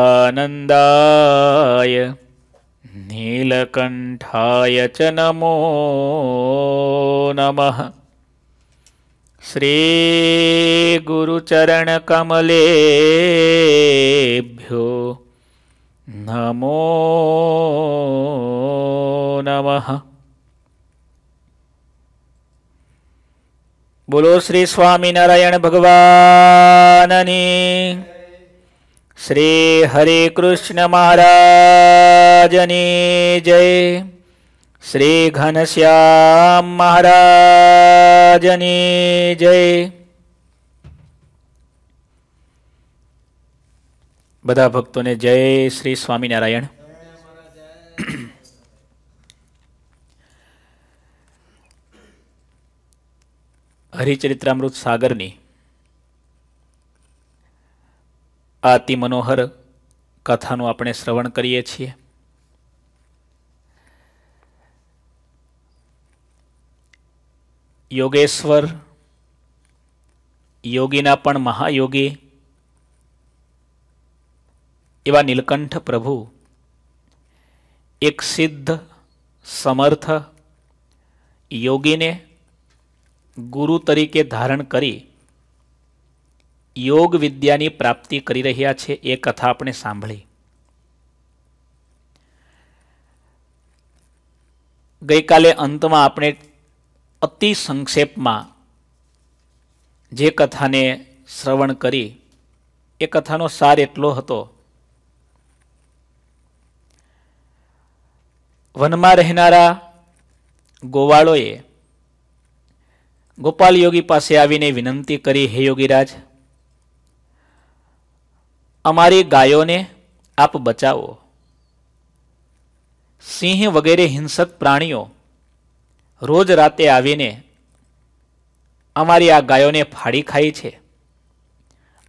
आनन्दाय नीलकण्ठाय च नमो नमः श्रीगुरुचरणकमलेभ्यो नमो नमः बुलो श्रीस्वामिनारायणभगवाननि શ્રી હરે કૃષ્ણ મહારાજની જય શ્રી ઘનશ્યામ મહારાજની જય બધા ભક્તોને જય શ્રી સ્વામિનારાયણ હરિચરિત્રામૃત સાગરની આ અતિ મનોહર કથાનું આપણે શ્રવણ કરીએ છીએ યોગેશ્વર યોગીના પણ મહાયોગી એવા નીલકંઠ પ્રભુ એક સિદ્ધ સમર્થ યોગીને ગુરુ તરીકે ધારણ કરી યોગ વિદ્યાની પ્રાપ્તિ કરી રહ્યા છે એ કથા આપણે સાંભળી ગઈકાલે અંતમાં આપણે અતિ સંક્ષેપમાં જે કથાને શ્રવણ કરી એ કથાનો સાર એટલો હતો વનમાં રહેનારા ગોવાળોએ ગોપાલ યોગી પાસે આવીને વિનંતી કરી હે યોગીરાજ અમારી ગાયોને આપ બચાવો સિંહ વગેરે હિંસક પ્રાણીઓ રોજ રાતે આવીને અમારી આ ગાયોને ફાડી ખાય છે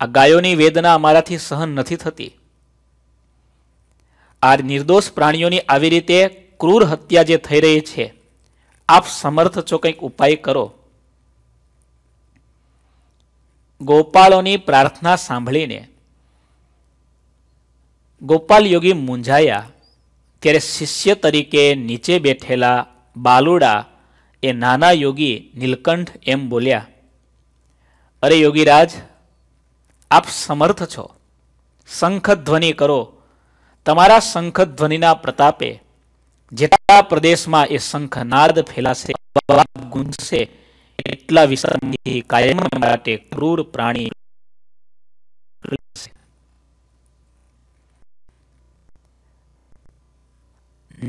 આ ગાયોની વેદના અમારાથી સહન નથી થતી આ નિર્દોષ પ્રાણીઓની આવી રીતે ક્રૂર હત્યા જે થઈ રહી છે આપ સમર્થ છો કંઈક ઉપાય કરો ગોપાળોની પ્રાર્થના સાંભળીને ગોપાલ યોગી મૂંઝાયા ત્યારે શિષ્ય તરીકે નીચે બેઠેલા બાલુડા એ નાના યોગી નીલકંઠ એમ બોલ્યા અરે યોગીરાજ આપ સમર્થ છો શંખધ્વનિ કરો તમારા શંખધ્વનિના પ્રતાપે જેટલા પ્રદેશમાં એ શંખનાદ ફેલાશે ગુંજશે એટલા વિસ્તારથી કાયમ માટે ક્રૂર પ્રાણી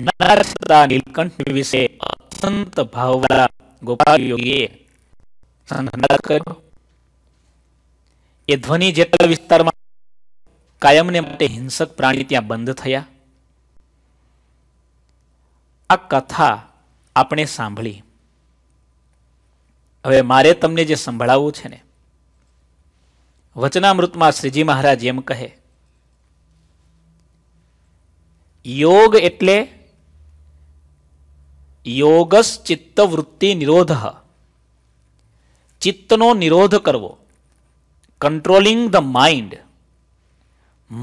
નારદા નીલકંઠ વિશે અત્યંત ભાવવાળા ગોપાલ યોગીએ કર્યો એ ધ્વનિ જેટલા વિસ્તારમાં કાયમને માટે હિંસક પ્રાણી ત્યાં બંધ થયા આ કથા આપણે સાંભળી હવે મારે તમને જે સંભળાવવું છે ને વચનામૃતમાં શ્રીજી મહારાજ એમ કહે યોગ એટલે યોગશ્ચિત્તવૃત્તિ નિરોધ ચિત્તનો નિરોધ કરવો કંટ્રોલિંગ ધ માઇન્ડ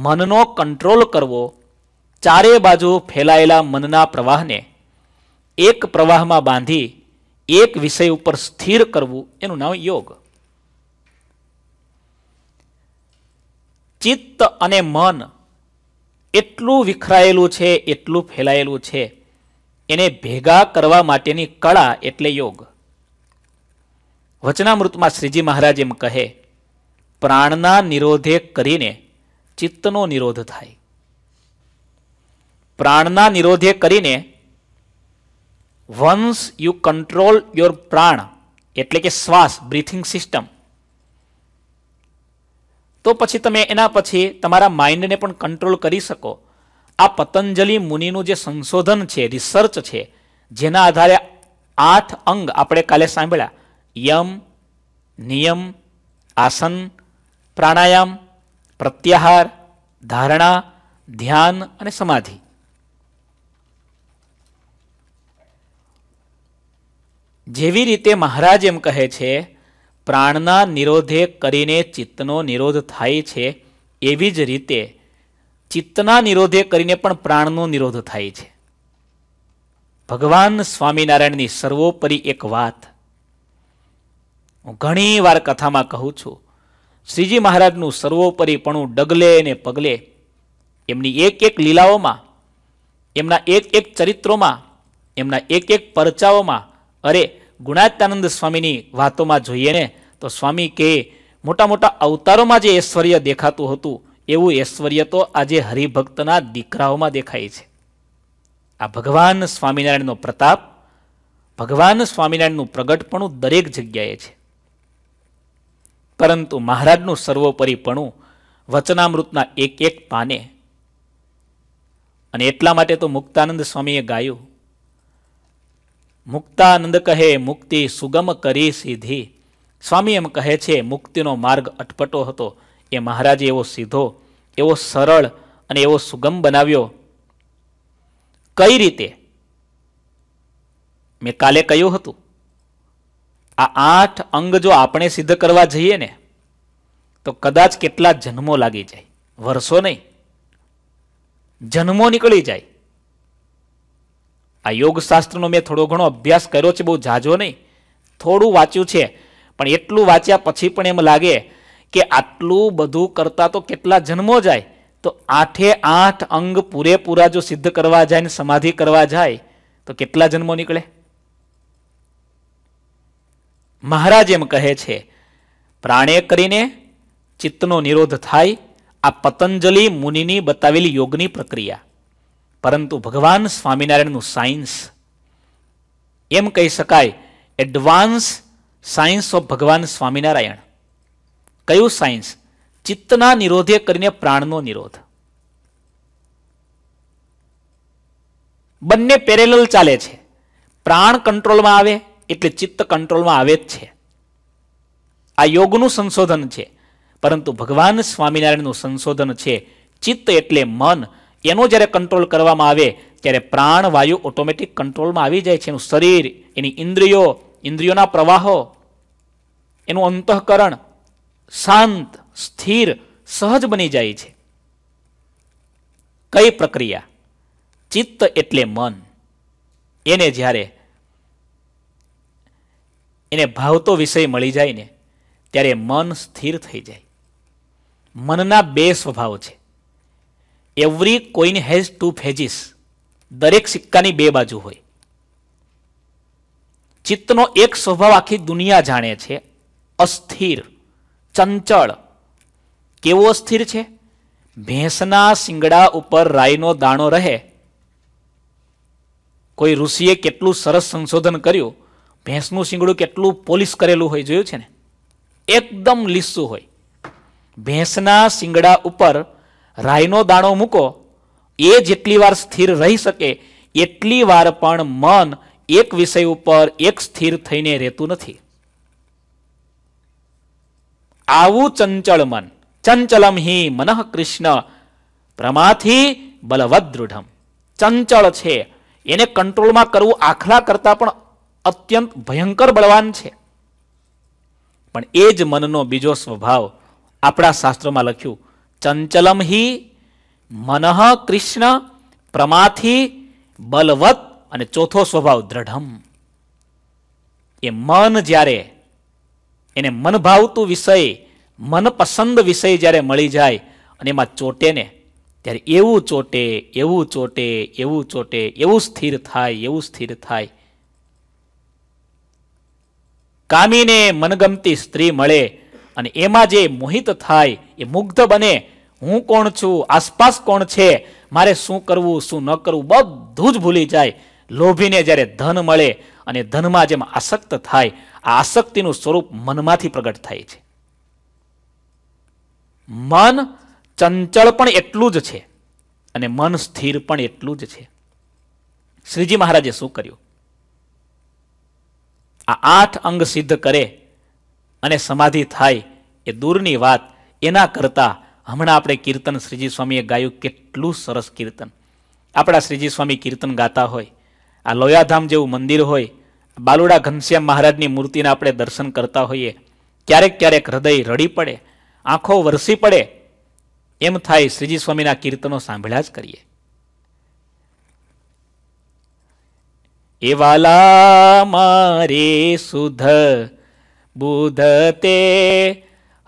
મનનો કંટ્રોલ કરવો ચારે બાજુ ફેલાયેલા મનના પ્રવાહને એક પ્રવાહમાં બાંધી એક વિષય ઉપર સ્થિર કરવું એનું નામ યોગ ચિત્ત અને મન એટલું વિખરાયેલું છે એટલું ફેલાયેલું છે એને ભેગા કરવા માટેની કળા એટલે યોગ વચનામૃતમાં શ્રીજી મહારાજ એમ કહે પ્રાણના નિરોધે કરીને ચિત્તનો નિરોધ થાય પ્રાણના નિરોધે કરીને once you control your prana એટલે કે શ્વાસ બ્રીથિંગ સિસ્ટમ તો પછી તમે એના પછી તમારા માઇન્ડને પણ કંટ્રોલ કરી શકો આ પતંજલિ મુનિનું જે સંશોધન છે રિસર્ચ છે જેના આધારે આઠ અંગ આપણે કાલે સાંભળ્યા યમ નિયમ આસન પ્રાણાયામ પ્રત્યાહાર ધારણા ધ્યાન અને સમાધિ જેવી રીતે મહારાજ એમ કહે છે પ્રાણના નિરોધે કરીને ચિત્તનો નિરોધ થાય છે એવી જ રીતે ચિત્તના નિરોધે કરીને પણ પ્રાણનો નિરોધ થાય છે ભગવાન સ્વામિનારાયણની સર્વોપરી એક વાત હું ઘણી વાર કથામાં કહું છું શ્રીજી મહારાજનું સર્વોપરીપણું ડગલે ને પગલે એમની એક એક લીલાઓમાં એમના એક એક ચરિત્રોમાં એમના એક એક પરચાઓમાં અરે ગુણાત્યાનંદ સ્વામીની વાતોમાં જોઈએ ને તો સ્વામી કે મોટા મોટા અવતારોમાં જે ઐશ્વર્ય દેખાતું હતું એવું ઐશ્વર્ય તો આજે હરિભક્તના દીકરાઓમાં દેખાય છે આ ભગવાન સ્વામિનારાયણનો પ્રતાપ ભગવાન સ્વામિનારાયણનું પ્રગટપણું દરેક જગ્યાએ છે પરંતુ મહારાજનું સર્વોપરીપણું વચનામૃતના એક એક પાને અને એટલા માટે તો મુક્તાનંદ સ્વામીએ ગાયું મુક્તાનંદ કહે મુક્તિ સુગમ કરી સીધી સ્વામી એમ કહે છે મુક્તિનો માર્ગ અટપટો હતો એ મહારાજે એવો સીધો એવો સરળ અને એવો સુગમ બનાવ્યો કઈ રીતે મેં કાલે કહ્યું હતું આ આઠ અંગ જો આપણે સિદ્ધ કરવા જઈએ ને તો કદાચ કેટલા જન્મો લાગી જાય વર્ષો નહીં જન્મો નીકળી જાય આ યોગશાસ્ત્રનો મેં થોડો ઘણો અભ્યાસ કર્યો છે બહુ જાજો નહીં થોડું વાંચ્યું છે પણ એટલું વાંચ્યા પછી પણ એમ લાગે કે આટલું બધું કરતા તો કેટલા જન્મો જાય તો આઠે આઠ અંગ પૂરેપૂરા જો સિદ્ધ કરવા જાય ને સમાધિ કરવા જાય તો કેટલા જન્મો નીકળે મહારાજ એમ કહે છે પ્રાણે કરીને ચિત્તનો નિરોધ થાય આ પતંજલિ મુનિની બતાવેલી યોગની પ્રક્રિયા પરંતુ ભગવાન સ્વામિનારાયણનું સાયન્સ એમ કહી શકાય એડવાન્સ સાયન્સ ઓફ ભગવાન સ્વામિનારાયણ કયું સાયન્સ ચિત્તના નિરોધે કરીને પ્રાણનો નિરોધ બંને પેરેલલ ચાલે છે પ્રાણ કંટ્રોલમાં આવે એટલે ચિત્ત કંટ્રોલમાં આવે જ છે આ યોગનું સંશોધન છે પરંતુ ભગવાન સ્વામિનારાયણનું સંશોધન છે ચિત્ત એટલે મન એનો જ્યારે કંટ્રોલ કરવામાં આવે ત્યારે પ્રાણ વાયુ ઓટોમેટિક કંટ્રોલમાં આવી જાય છે એનું શરીર એની ઇન્દ્રિયો ઇન્દ્રિયોના પ્રવાહો એનું અંતઃકરણ શાંત સ્થિર સહજ બની જાય છે કઈ પ્રક્રિયા ચિત્ત એટલે મન એને જ્યારે એને ભાવતો વિષય મળી જાય ને ત્યારે મન સ્થિર થઈ જાય મનના બે સ્વભાવ છે every coin has two phases દરેક સિક્કાની બે બાજુ હોય ચિત્તનો એક સ્વભાવ આખી દુનિયા જાણે છે અસ્થિર ચંચળ કેવો સ્થિર છે ભેંસના શિંગડા ઉપર રાઈનો દાણો રહે કોઈ ઋષિએ કેટલું સરસ સંશોધન કર્યું ભેંસનું શિંગડું કેટલું પોલીસ કરેલું હોય જોયું છે ને એકદમ લીસું હોય ભેંસના શિંગડા ઉપર રાઈનો દાણો મૂકો એ જેટલી વાર સ્થિર રહી શકે એટલી વાર પણ મન એક વિષય ઉપર એક સ્થિર થઈને રહેતું નથી આવું ચંચળ મન ચંચલમ હિ મનઃ કૃષ્ણ ભ્રમાથી બલવદૃઢમ ચંચળ છે એને કંટ્રોલમાં કરવું આખલા કરતાં પણ અત્યંત ભયંકર બળવાન છે પણ એ જ મનનો બીજો સ્વભાવ આપણા શાસ્ત્રોમાં લખ્યું ચંચલમ હિ મનઃ કૃષ્ણ પ્રમાથી બલવત અને ચોથો સ્વભાવ દ્રઢમ એ મન જ્યારે એને મનભાવતું વિષય મનપસંદ વિષય જ્યારે મળી જાય અને એમાં ચોટે ને ત્યારે એવું ચોટે એવું ચોટે એવું ચોટે એવું સ્થિર થાય એવું સ્થિર થાય કામીને મનગમતી સ્ત્રી મળે અને એમાં જે મોહિત થાય એ મુગ્ધ બને હું કોણ છું આસપાસ કોણ છે મારે શું કરવું શું ન કરવું બધું જ ભૂલી જાય લોભીને જ્યારે ધન મળે અને ધનમાં જેમ આસક્ત થાય આ આસક્તિનું સ્વરૂપ મનમાંથી પ્રગટ થાય છે મન ચંચળ પણ એટલું જ છે અને મન સ્થિર પણ એટલું જ છે શ્રીજી મહારાજે શું કર્યું આ આઠ અંગ સિદ્ધ કરે અને સમાધિ થાય એ દૂરની વાત એના કરતા હમણાં આપણે કીર્તન શ્રીજી સ્વામીએ ગાયું કેટલું સરસ કીર્તન આપણા શ્રીજી સ્વામી કીર્તન ગાતા હોય આ લોયાધામ જેવું મંદિર હોય બાલુડા ઘનશ્યામ મહારાજની મૂર્તિના આપણે દર્શન કરતા હોઈએ ક્યારેક ક્યારેક હૃદય રડી પડે આંખો વરસી પડે એમ થાય શ્રીજી સ્વામીના કીર્તનો સાંભળ્યા જ કરીએ એવાલા મારે સુધ બુધ તે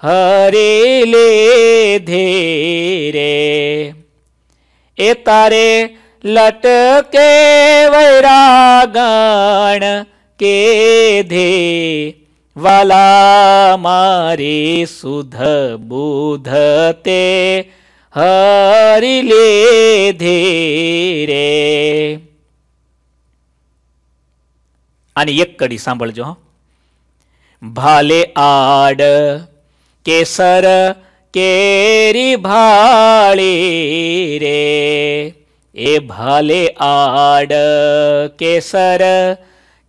હરે લે ધેરે એ તારે લટકે વૈરાગણ કે ધે વાલા મારી સુધ બુધ તે હરી લે ધીરે આની એક કડી સાંભળજો ભાલે આડ કેસર કેરી ભાળી રે એ ભાલે આડ કેસર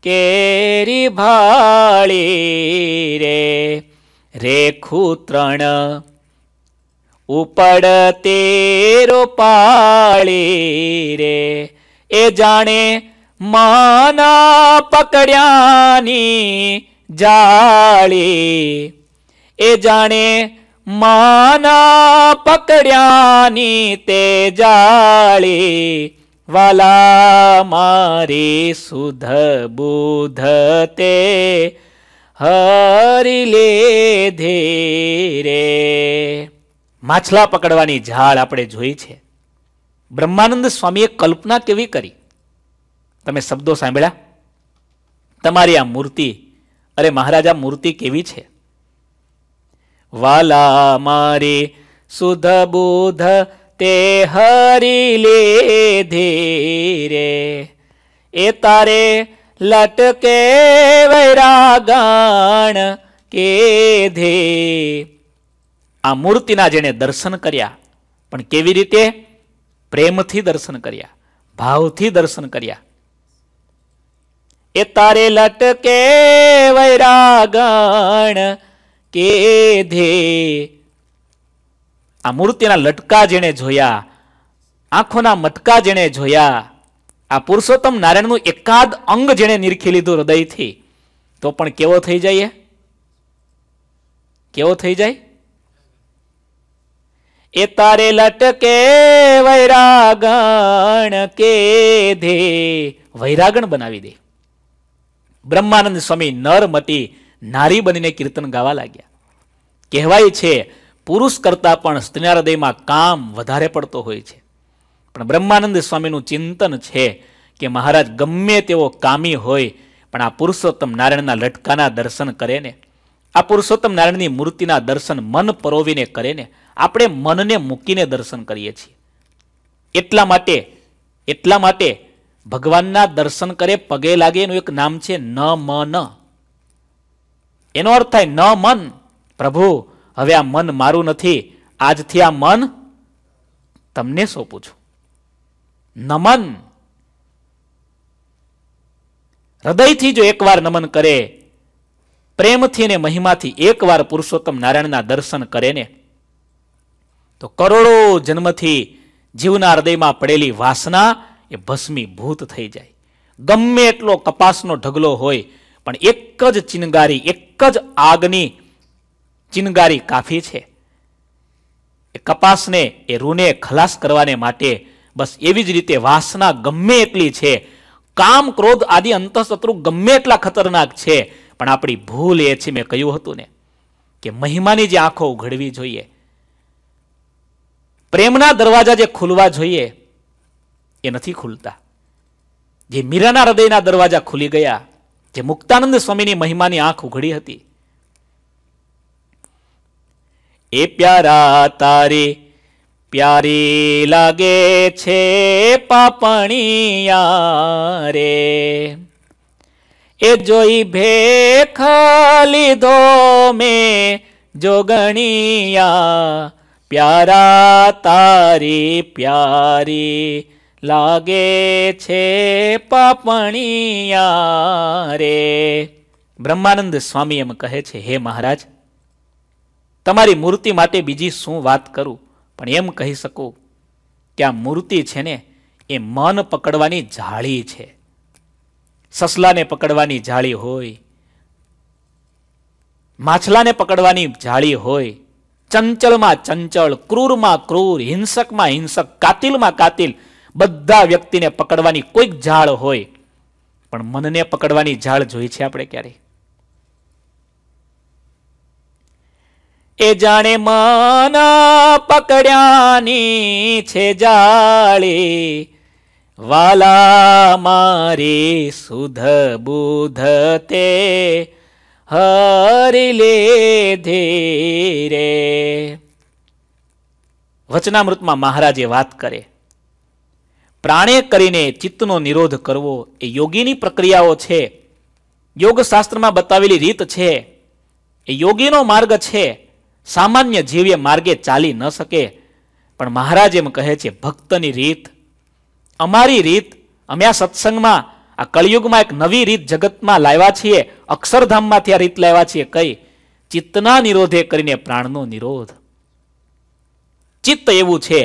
કેરી ભાળી રે રેખું ત્રણ ઉપડ તેરો પાળી રે એ જાણે માના પકડ્યાની જાળી એ જાણે માના પકડ્યાની તે જાળી વાલા મારી સુધ બુધ તે હરી લે ધીરે માછલા પકડવાની ઝાડ આપણે જોઈ છે બ્રહ્માનંદ સ્વામીએ કલ્પના કેવી કરી તમે શબ્દો સાંભળ્યા તમારી આ મૂર્તિ અરે મહારાજા મૂર્તિ કેવી છે વાલા મારે સુધ બુધ તે હરી લે ધીરે એ તારે લટકે વૈરાગણ કે ધે આ મૂર્તિના જેણે દર્શન કર્યા પણ કેવી રીતે પ્રેમથી દર્શન કર્યા ભાવથી દર્શન કર્યા એ તારે લટકે વૈરાગણ કેધે આ મૂર્તિના લટકા જેણે જોયા આંખોના મટકા જેણે જોયા આ પુરુષોત્તમ નારાયણનું એકાદ અંગ જેણે નિરખી લીધું હૃદયથી તો પણ કેવો થઈ જાય કેવો થઈ જાય એ તારે લટકે વૈરાગણ કેધે વૈરાગણ બનાવી દે બ્રહ્માનંદ સ્વામી નરમતી નારી બનીને કીર્તન ગાવા લાગ્યા કહેવાય છે પુરુષ કરતાં પણ સ્ત્રીના હૃદયમાં કામ વધારે પડતો હોય છે પણ બ્રહ્માનંદ સ્વામીનું ચિંતન છે કે મહારાજ ગમે તેવો કામી હોય પણ આ પુરુષોત્તમ નારાયણના લટકાના દર્શન કરે ને આ પુરુષોત્તમ નારાયણની મૂર્તિના દર્શન મન પરોવીને કરે ને આપણે મનને મૂકીને દર્શન કરીએ છીએ એટલા માટે એટલા માટે ભગવાનના દર્શન કરે પગે લાગે એનું એક નામ છે ન મ ન એનો અર્થ થાય ન મન પ્રભુ હવે આ મન મારું નથી આજથી આ મન તમને સોંપું છું નમન હૃદયથી જો એકવાર નમન કરે પ્રેમથી અને મહિમાથી એકવાર પુરુષોત્તમ નારાયણના દર્શન કરે ને તો કરોડો જન્મથી જીવના હૃદયમાં પડેલી વાસના એ ભસ્મીભૂત થઈ જાય ગમે એટલો કપાસનો ઢગલો હોય પણ એક જ ચિનગારી એક જ આગની ચિનગારી કાફી છે એ કપાસને એ રૂને ખલાસ કરવાને માટે બસ એવી જ રીતે વાસના ગમે એટલી છે કામ ક્રોધ આદિ અંતઃશત્રુ ગમે એટલા ખતરનાક છે પણ આપણી ભૂલ એ છે મેં કહ્યું હતું ને કે મહિમાની જે આંખો ઉઘડવી જોઈએ પ્રેમના દરવાજા જે ખુલવા જોઈએ એ નથી ખુલતા જે મીરાના હૃદયના દરવાજા ખુલી ગયા જે મુક્તાનંદ સ્વામીની મહિમાની આંખ ઉઘડી હતી એ પ્યારા તારી પ્યારી લાગે છે પાપણિયા રે એ જોઈ ભે ખાલી લીધો મેં જોગણિયા પ્યારા તારી પ્યારી લાગે છે પાપણિયા રે બ્રહ્માનંદ સ્વામી એમ કહે છે હે મહારાજ તમારી મૂર્તિ માટે બીજી શું વાત કરું પણ એમ કહી શકું કે આ મૂર્તિ છે ને એ મન પકડવાની જાળી છે સસલાને પકડવાની જાળી હોય માછલાને પકડવાની જાળી હોય ચંચલમાં ચંચળ ક્રૂરમાં ક્રૂર હિંસકમાં હિંસક કાતિલમાં કાતિલ બધા વ્યક્તિને પકડવાની કોઈક ઝાળ હોય પણ મનને પકડવાની ઝાળ જોઈ છે આપણે ક્યારેય એ જાણે મન પકડ્યાની છે જાળે વાલા મારી સુધ બુધ તે હરી લે ધીરે વચનામૃતમાં મહારાજે વાત કરે પ્રાણે કરીને ચિત્તનો નિરોધ કરવો એ યોગીની પ્રક્રિયાઓ છે યોગશાસ્ત્રમાં બતાવેલી રીત છે એ યોગીનો માર્ગ છે સામાન્ય જીવ્ય માર્ગે ચાલી ન શકે પણ મહારાજ એમ કહે છે ભક્તની રીત અમારી રીત અમે આ સત્સંગમાં આ કળિયુગમાં એક નવી રીત જગતમાં લાવ્યા છીએ અક્ષરધામમાંથી આ રીત લાવ્યા છીએ કઈ ચિત્તના નિરોધે કરીને પ્રાણનો નિરોધ ચિત્ત એવું છે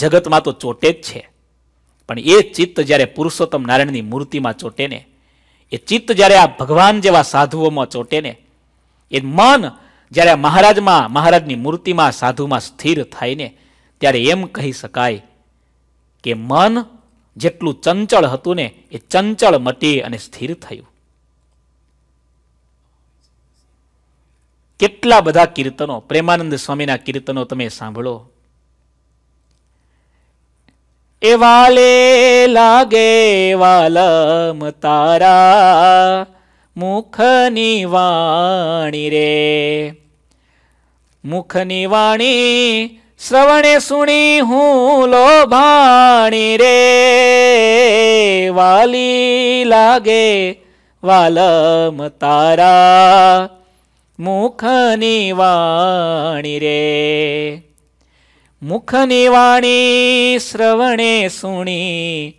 જગતમાં તો ચોટે જ છે પણ એ ચિત્ત જ્યારે પુરુષોત્તમ નારાયણની મૂર્તિમાં ચોટે ને એ ચિત્ત જ્યારે આ ભગવાન જેવા સાધુઓમાં ચોટે ને એ મન જ્યારે મહારાજમાં મહારાજની મૂર્તિમાં સાધુમાં સ્થિર થાય ને ત્યારે એમ કહી શકાય કે મન જેટલું ચંચળ હતું ને એ ચંચળ મટી અને સ્થિર થયું કેટલા બધા કીર્તનો પ્રેમાનંદ સ્વામીના કીર્તનો તમે સાંભળો એવાલે લાગે વાલમ તારા મુખની વાણી રે મુખની વાણી શ્રવણે સુણી હું લોભાણી રે વાલી લાગે વાલમ તારા મુખની વાણી રે મુખની વાણી શ્રવણે સુણી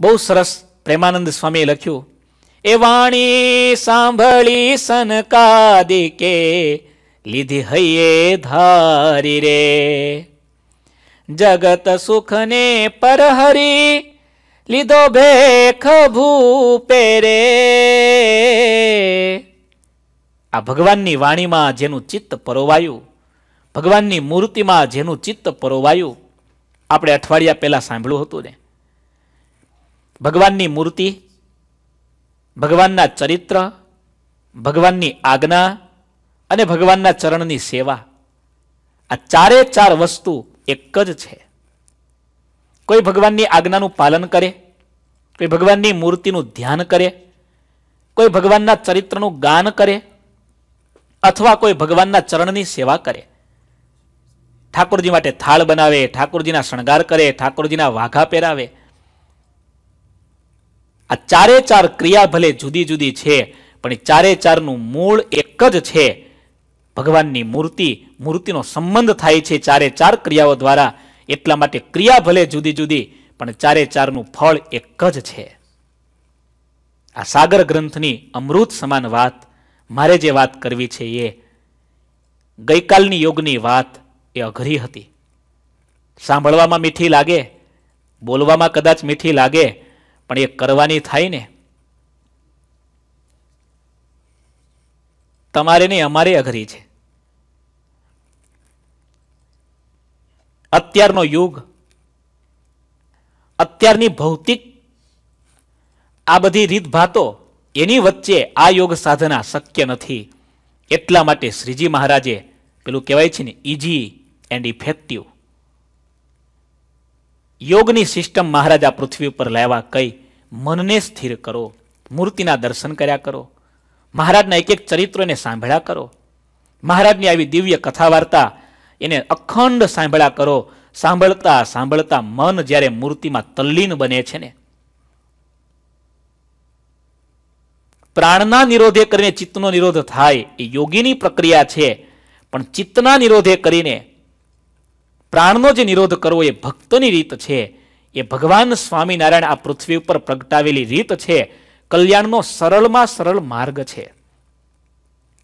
બહુ સરસ પ્રેમાનંદ સ્વામીએ લખ્યું એ વાણી સાંભળી સનકાદિકે લીધી હૈયે ધારી રે જગત સુખને પરહરી લીધો ભેખ ભૂપે રે આ ભગવાનની વાણીમાં જેનું ચિત્ત પરોવાયું ભગવાનની મૂર્તિમાં જેનું ચિત્ત પરોવાયું આપણે અઠવાડિયા પહેલાં સાંભળ્યું હતું ને ભગવાનની મૂર્તિ ભગવાનના ચરિત્ર ભગવાનની આજ્ઞા અને ભગવાનના ચરણની સેવા આ ચારે ચાર વસ્તુ એક જ છે કોઈ ભગવાનની આજ્ઞાનું પાલન કરે કોઈ ભગવાનની મૂર્તિનું ધ્યાન કરે કોઈ ભગવાનના ચરિત્રનું ગાન કરે અથવા કોઈ ભગવાનના ચરણની સેવા કરે ઠાકોરજી માટે થાળ બનાવે ઠાકોરજીના શણગાર કરે ઠાકોરજીના વાઘા પહેરાવે આ ચારે ચાર ક્રિયા ભલે જુદી જુદી છે પણ ચારે ચારનું મૂળ એક જ છે ભગવાનની મૂર્તિ મૂર્તિનો સંબંધ થાય છે ચારે ચાર ક્રિયાઓ દ્વારા એટલા માટે ક્રિયા ભલે જુદી જુદી પણ ચારે ચારનું ફળ એક જ છે આ સાગર ગ્રંથની અમૃત સમાન વાત મારે જે વાત કરવી છે એ ગઈકાલની યોગની વાત એ અઘરી હતી સાંભળવામાં મીઠી લાગે બોલવામાં કદાચ મીઠી લાગે પણ એ કરવાની થાય ને તમારે નહીં અમારે અઘરી છે અત્યારનો યુગ અત્યારની ભૌતિક આ બધી રીતભાતો એની વચ્ચે આ યોગ સાધના શક્ય નથી એટલા માટે શ્રીજી મહારાજે પેલું કહેવાય છે ને ઇઝી એન્ડ ઇફેક્ટિવ યોગની સિસ્ટમ મહારાજ આ પૃથ્વી ઉપર લેવા કઈ મનને સ્થિર કરો મૂર્તિના દર્શન કર્યા કરો મહારાજના એક એક ચરિત્રોને સાંભળ્યા કરો મહારાજની આવી દિવ્ય કથા વાર્તા એને અખંડ સાંભળ્યા કરો સાંભળતા સાંભળતા મન જ્યારે મૂર્તિમાં તલ્લીન બને છે ને પ્રાણના નિરોધે કરીને ચિત્તનો નિરોધ થાય એ યોગીની પ્રક્રિયા છે પણ ચિત્તના નિરોધે કરીને પ્રાણનો જે નિરોધ કરવો એ ભક્તોની રીત છે એ ભગવાન સ્વામિનારાયણ આ પૃથ્વી ઉપર પ્રગટાવેલી રીત છે કલ્યાણનો સરળમાં સરળ માર્ગ છે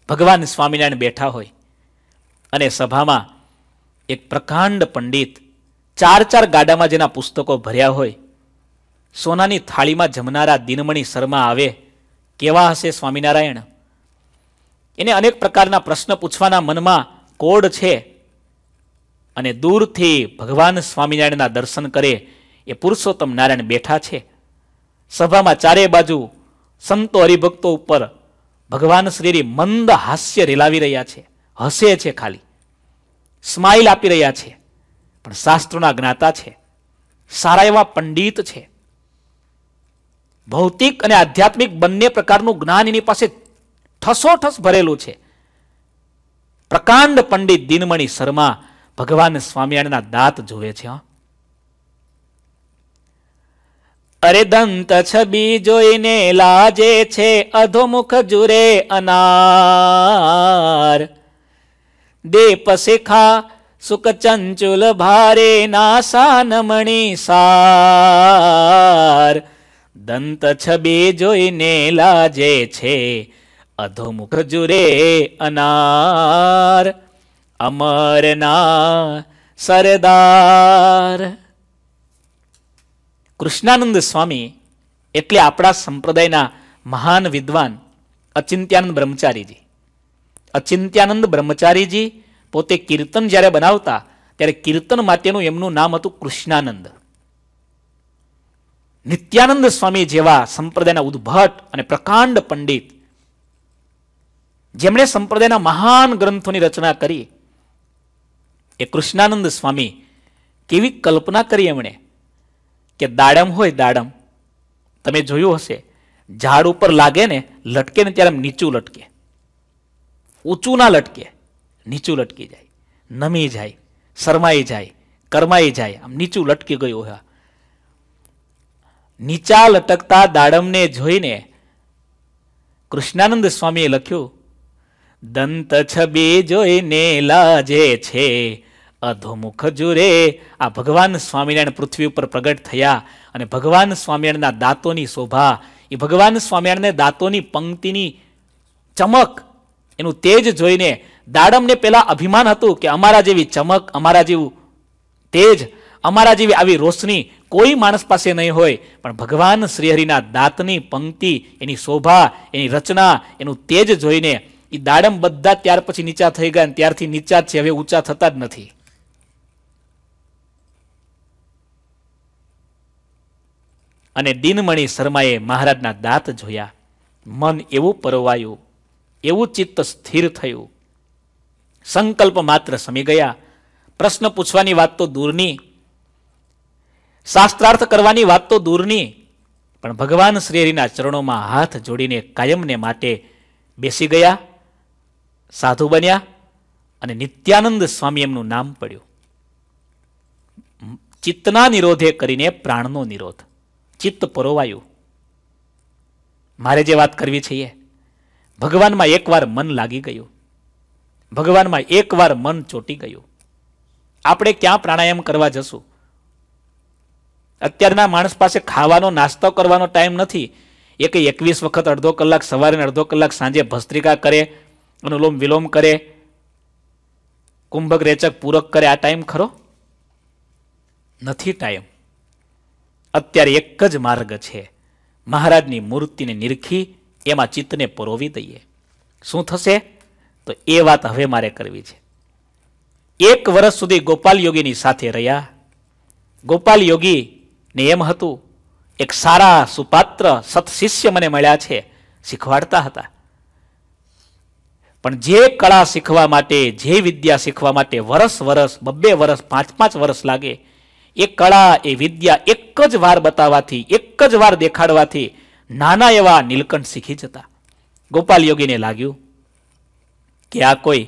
ભગવાન સ્વામિનારાયણ બેઠા હોય અને સભામાં એક પ્રકાંડ પંડિત ચાર ચાર ગાડામાં જેના પુસ્તકો ભર્યા હોય સોનાની થાળીમાં જમનારા દિનમણી શર્મા આવે કેવા હશે સ્વામિનારાયણ એને અનેક પ્રકારના પ્રશ્ન પૂછવાના મનમાં કોડ છે અને દૂરથી ભગવાન સ્વામિનારાયણના દર્શન કરે એ પુરુષોત્તમ નારાયણ બેઠા છે સભામાં ચારે બાજુ સંતો હરિભક્તો ઉપર ભગવાન શ્રીની મંદ હાસ્ય રેલાવી રહ્યા છે હસે છે ખાલી સ્માઇલ આપી રહ્યા છે પણ શાસ્ત્રોના જ્ઞાતા છે સારા એવા પંડિત છે ભૌતિક અને આધ્યાત્મિક બંને પ્રકારનું જ્ઞાન એની પાસે ઠસોઠસ ભરેલું છે પ્રકાંડ પંડિત દિનમણી શર્મા ભગવાન સ્વામિનારાયણના દાંત જોવે છે હા અરે દંત છબી જોઈને લાજે છે અધોમુખ જુરે અનાર દેપ શેખા સુખ ચંચુલ ભારે નાસા નમણી સાર દંત છબી જોઈને લાજે છે અધોમુખ જુરે અનાર અમરના સરદાર કૃષ્ણાનંદ સ્વામી એટલે આપણા સંપ્રદાયના મહાન વિદ્વાન અચિંત્યાનંદ બ્રહ્મચારીજી અચિંત્યાનંદ બ્રહ્મચારીજી પોતે કીર્તન જ્યારે બનાવતા ત્યારે કીર્તન માટેનું એમનું નામ હતું કૃષ્ણાનંદ નિત્યાનંદ સ્વામી જેવા સંપ્રદાયના ઉદ્ભટ અને પ્રકાંડ પંડિત જેમણે સંપ્રદાયના મહાન ગ્રંથોની રચના કરી એ કૃષ્ણાનંદ સ્વામી કેવી કલ્પના કરી એમણે કે દાડમ હોય દાડમ તમે જોયું હશે ઝાડ ઉપર લાગે ને લટકે ને ત્યારે નીચું લટકે ઊંચું ના લટકે નીચું લટકી જાય નમી જાય શરમાઈ જાય કરમાઈ જાય આમ નીચું લટકી ગયું હોય નીચા લટકતા દાડમને જોઈને કૃષ્ણાનંદ સ્વામીએ લખ્યું દંત છબી જોઈને લાજે છે અધોમુખ જુરે આ ભગવાન સ્વામિનારાયણ પૃથ્વી ઉપર પ્રગટ થયા અને ભગવાન સ્વામિનારાયણના દાંતોની શોભા એ ભગવાન સ્વામિનારાયણને દાંતોની પંક્તિની ચમક એનું તેજ જોઈને દાડમને પહેલાં અભિમાન હતું કે અમારા જેવી ચમક અમારા જેવું તેજ અમારા જેવી આવી રોશની કોઈ માણસ પાસે નહીં હોય પણ ભગવાન શ્રીહરિના દાંતની પંક્તિ એની શોભા એની રચના એનું તેજ જોઈને એ દાડમ બધા ત્યાર પછી નીચા થઈ ગયા ત્યારથી નીચા જ છે હવે ઊંચા થતા જ નથી અને દિનમણી શર્માએ મહારાજના દાંત જોયા મન એવું પરવાયું એવું ચિત્ત સ્થિર થયું સંકલ્પ માત્ર સમી ગયા પ્રશ્ન પૂછવાની વાત તો દૂરની શાસ્ત્રાર્થ કરવાની વાત તો દૂરની પણ ભગવાન શ્રીહરિના ચરણોમાં હાથ જોડીને કાયમને માટે બેસી ગયા સાધુ બન્યા અને નિત્યાનંદ સ્વામી એમનું નામ પડ્યું ચિત્તના નિરોધે કરીને પ્રાણનો નિરોધ ચિત્ત પરોવાયું મારે જે વાત કરવી છે એ ભગવાનમાં એકવાર મન લાગી ગયું ભગવાનમાં એકવાર મન ચોટી ગયું આપણે ક્યાં પ્રાણાયામ કરવા જશું અત્યારના માણસ પાસે ખાવાનો નાસ્તો કરવાનો ટાઈમ નથી એક એકવીસ વખત અડધો કલાક સવારે અડધો કલાક સાંજે ભસ્ત્રિકા કરે અનુલોમ વિલોમ કરે કુંભક રેચક પૂરક કરે આ ટાઈમ ખરો નથી ટાઈમ અત્યારે એક જ માર્ગ છે મહારાજની મૂર્તિને નિરખી એમાં ચિત્તને પરોવી દઈએ શું થશે તો એ વાત હવે મારે કરવી છે એક વર્ષ સુધી ગોપાલ યોગીની સાથે રહ્યા ગોપાલ યોગી ને એમ હતું એક સારા સુપાત્ર સત્શિષ્ય મને મળ્યા છે શીખવાડતા હતા પણ જે કળા શીખવા માટે જે વિદ્યા શીખવા માટે વરસ વરસ બબ્બે વરસ પાંચ પાંચ વરસ લાગે એ કળા એ વિદ્યા એક જ વાર બતાવવાથી એક જ વાર દેખાડવાથી નાના એવા નીલકંઠ શીખી જતા ગોપાલ યોગીને લાગ્યું કે આ કોઈ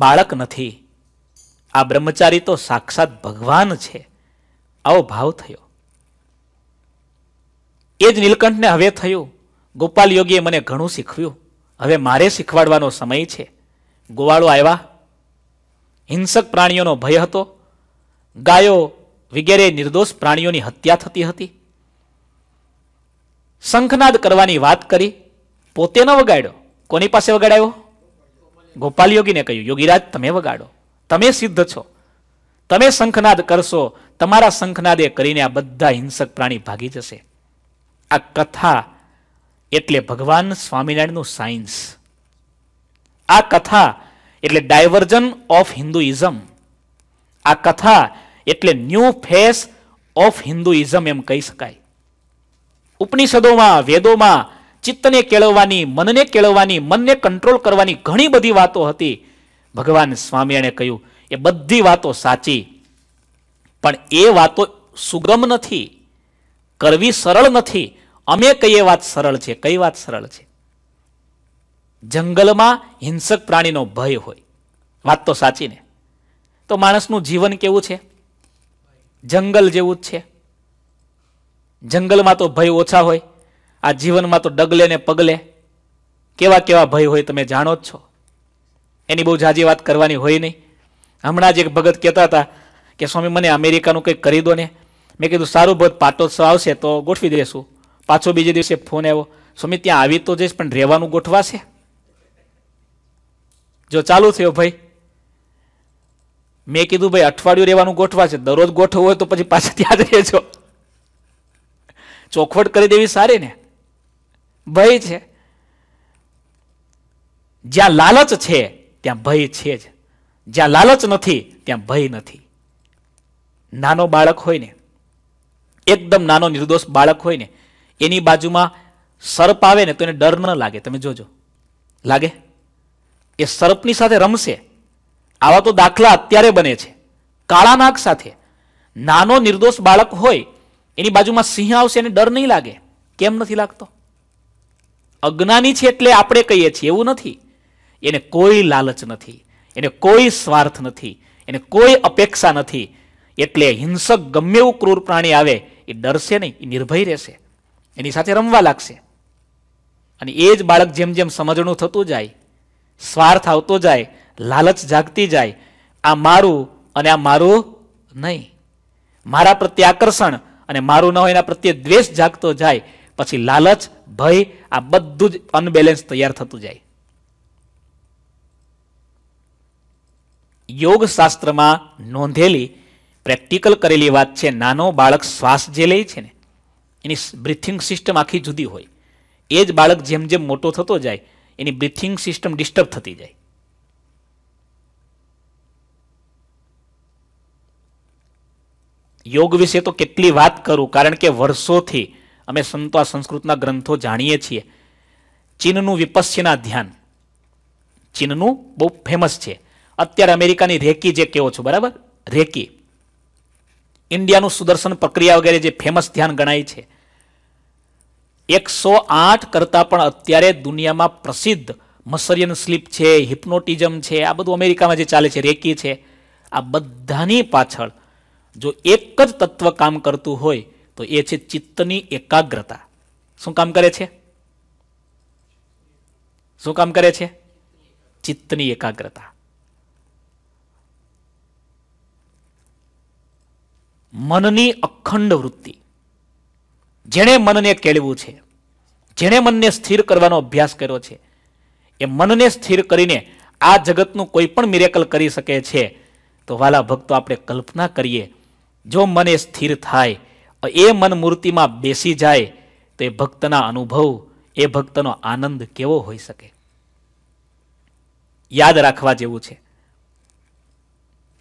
બાળક નથી આ બ્રહ્મચારી તો સાક્ષાત ભગવાન છે આવો ભાવ થયો એ જ નીલકંઠને હવે થયું ગોપાલ યોગીએ મને ઘણું શીખવ્યું હવે મારે શીખવાડવાનો સમય છે ગોવાળો આવ્યા હિંસક પ્રાણીઓનો ભય હતો ગાયો વગેરે નિર્દોષ પ્રાણીઓની હત્યા થતી હતી શંખનાદ કરવાની વાત કરી પોતે ન વગાડ્યો કોની પાસે વગાડાયો ગોપાલ યોગીને કહ્યું યોગીરાજ તમે વગાડો તમે સિદ્ધ છો તમે શંખનાદ કરશો તમારા શંખનાદે કરીને આ બધા હિંસક પ્રાણી ભાગી જશે આ કથા એટલે ભગવાન સ્વામિનારાયણનું સાયન્સ આ કથા એટલે ડાયવર્ઝન ઓફ હિન્દુઇઝમ આ કથા એટલે ન્યૂ ફેસ ઓફ હિન્દુઇઝમ એમ કહી શકાય ઉપનિષદોમાં વેદોમાં ચિત્તને કેળવવાની મનને કેળવવાની મનને કંટ્રોલ કરવાની ઘણી બધી વાતો હતી ભગવાન સ્વામિનારાયણે કહ્યું એ બધી વાતો સાચી પણ એ વાતો સુગમ નથી કરવી સરળ નથી અમે કહીએ વાત સરળ છે કઈ વાત સરળ છે જંગલમાં હિંસક પ્રાણીનો ભય હોય વાત તો સાચી ને તો માણસનું જીવન કેવું છે જંગલ જેવું જ છે જંગલમાં તો ભય ઓછા હોય આ જીવનમાં તો ડગલે ને પગલે કેવા કેવા ભય હોય તમે જાણો જ છો એની બહુ જાજી વાત કરવાની હોય નહીં હમણાં જ એક ભગત કહેતા હતા કે સ્વામી મને અમેરિકાનું કંઈક કરી દો ને મેં કીધું સારું ભગત પાટોત્સવ આવશે તો ગોઠવી દઈશું પાછો બીજે દિવસે ફોન આવ્યો સ્વામી ત્યાં આવી તો જઈશ પણ રહેવાનું ગોઠવાશે જો ચાલુ થયો ભાઈ મેં કીધું ભાઈ અઠવાડિયું રહેવાનું ગોઠવાશે દરરોજ ગોઠવવું હોય તો પછી પાછા ત્યાં જ રહેજો ચોખવટ કરી દેવી સારી ને ભય છે જ્યાં લાલચ છે ત્યાં ભય છે જ જ્યાં લાલચ નથી ત્યાં ભય નથી નાનો બાળક હોય ને એકદમ નાનો નિર્દોષ બાળક હોય ને એની બાજુમાં સર્પ આવે ને તો એને ડર ન લાગે તમે જોજો લાગે એ સર્પની સાથે રમશે આવા તો દાખલા અત્યારે બને છે કાળા નાક સાથે નાનો નિર્દોષ બાળક હોય એની બાજુમાં સિંહ આવશે એને ડર નહીં લાગે કેમ નથી લાગતો અજ્ઞાની છે એટલે આપણે કહીએ છીએ એવું નથી એને કોઈ લાલચ નથી એને કોઈ સ્વાર્થ નથી એને કોઈ અપેક્ષા નથી એટલે હિંસક ગમે એવું ક્રૂર પ્રાણી આવે એ ડરશે નહીં એ નિર્ભય રહેશે એની સાથે રમવા લાગશે અને એ જ બાળક જેમ જેમ સમજણું થતું જાય સ્વાર્થ આવતો જાય લાલચ જાગતી જાય આ મારું અને આ મારું નહીં મારા પ્રત્યે આકર્ષણ અને મારું ન હોય એના પ્રત્યે દ્વેષ જાગતો જાય પછી લાલચ ભય આ બધું જ અનબેલેન્સ તૈયાર થતું જાય યોગશાસ્ત્રમાં નોંધેલી પ્રેક્ટિકલ કરેલી વાત છે નાનો બાળક શ્વાસ જે લે છે ને એની બ્રિથિંગ સિસ્ટમ આખી જુદી હોય એ જ બાળક જેમ જેમ મોટો થતો જાય એની બ્રિથિંગ સિસ્ટમ ડિસ્ટર્બ થતી જાય યોગ વિશે તો કેટલી વાત કરું કારણ કે વર્ષોથી અમે સંતો આ સંસ્કૃતના ગ્રંથો જાણીએ છીએ ચીનનું વિપસ્યના ધ્યાન ચીનનું બહુ ફેમસ છે અત્યારે અમેરિકાની રેકી જે કહો છો બરાબર રેકી ઇન્ડિયાનું સુદર્શન પ્રક્રિયા વગેરે જે ફેમસ ધ્યાન ગણાય છે એકસો આઠ કરતાં પણ અત્યારે દુનિયામાં પ્રસિદ્ધ મસરિયન સ્લીપ છે હિપ્નોટિઝમ છે આ બધું અમેરિકામાં જે ચાલે છે રેકી છે આ બધાની પાછળ જો એક જ તત્વ કામ કરતું હોય તો એ છે ચિત્તની એકાગ્રતા શું કામ કરે છે શું કામ કરે છે ચિત્તની એકાગ્રતા મનની અખંડ વૃત્તિ જેણે મનને કેળવું છે જેણે મનને સ્થિર કરવાનો અભ્યાસ કર્યો છે એ મનને સ્થિર કરીને આ જગતનું કોઈ પણ મિરેકલ કરી શકે છે તો વાલા ભક્તો આપણે કલ્પના કરીએ જો મને સ્થિર થાય એ મન મૂર્તિમાં બેસી જાય તો એ ભક્તના અનુભવ એ ભક્તનો આનંદ કેવો હોઈ શકે યાદ રાખવા જેવું છે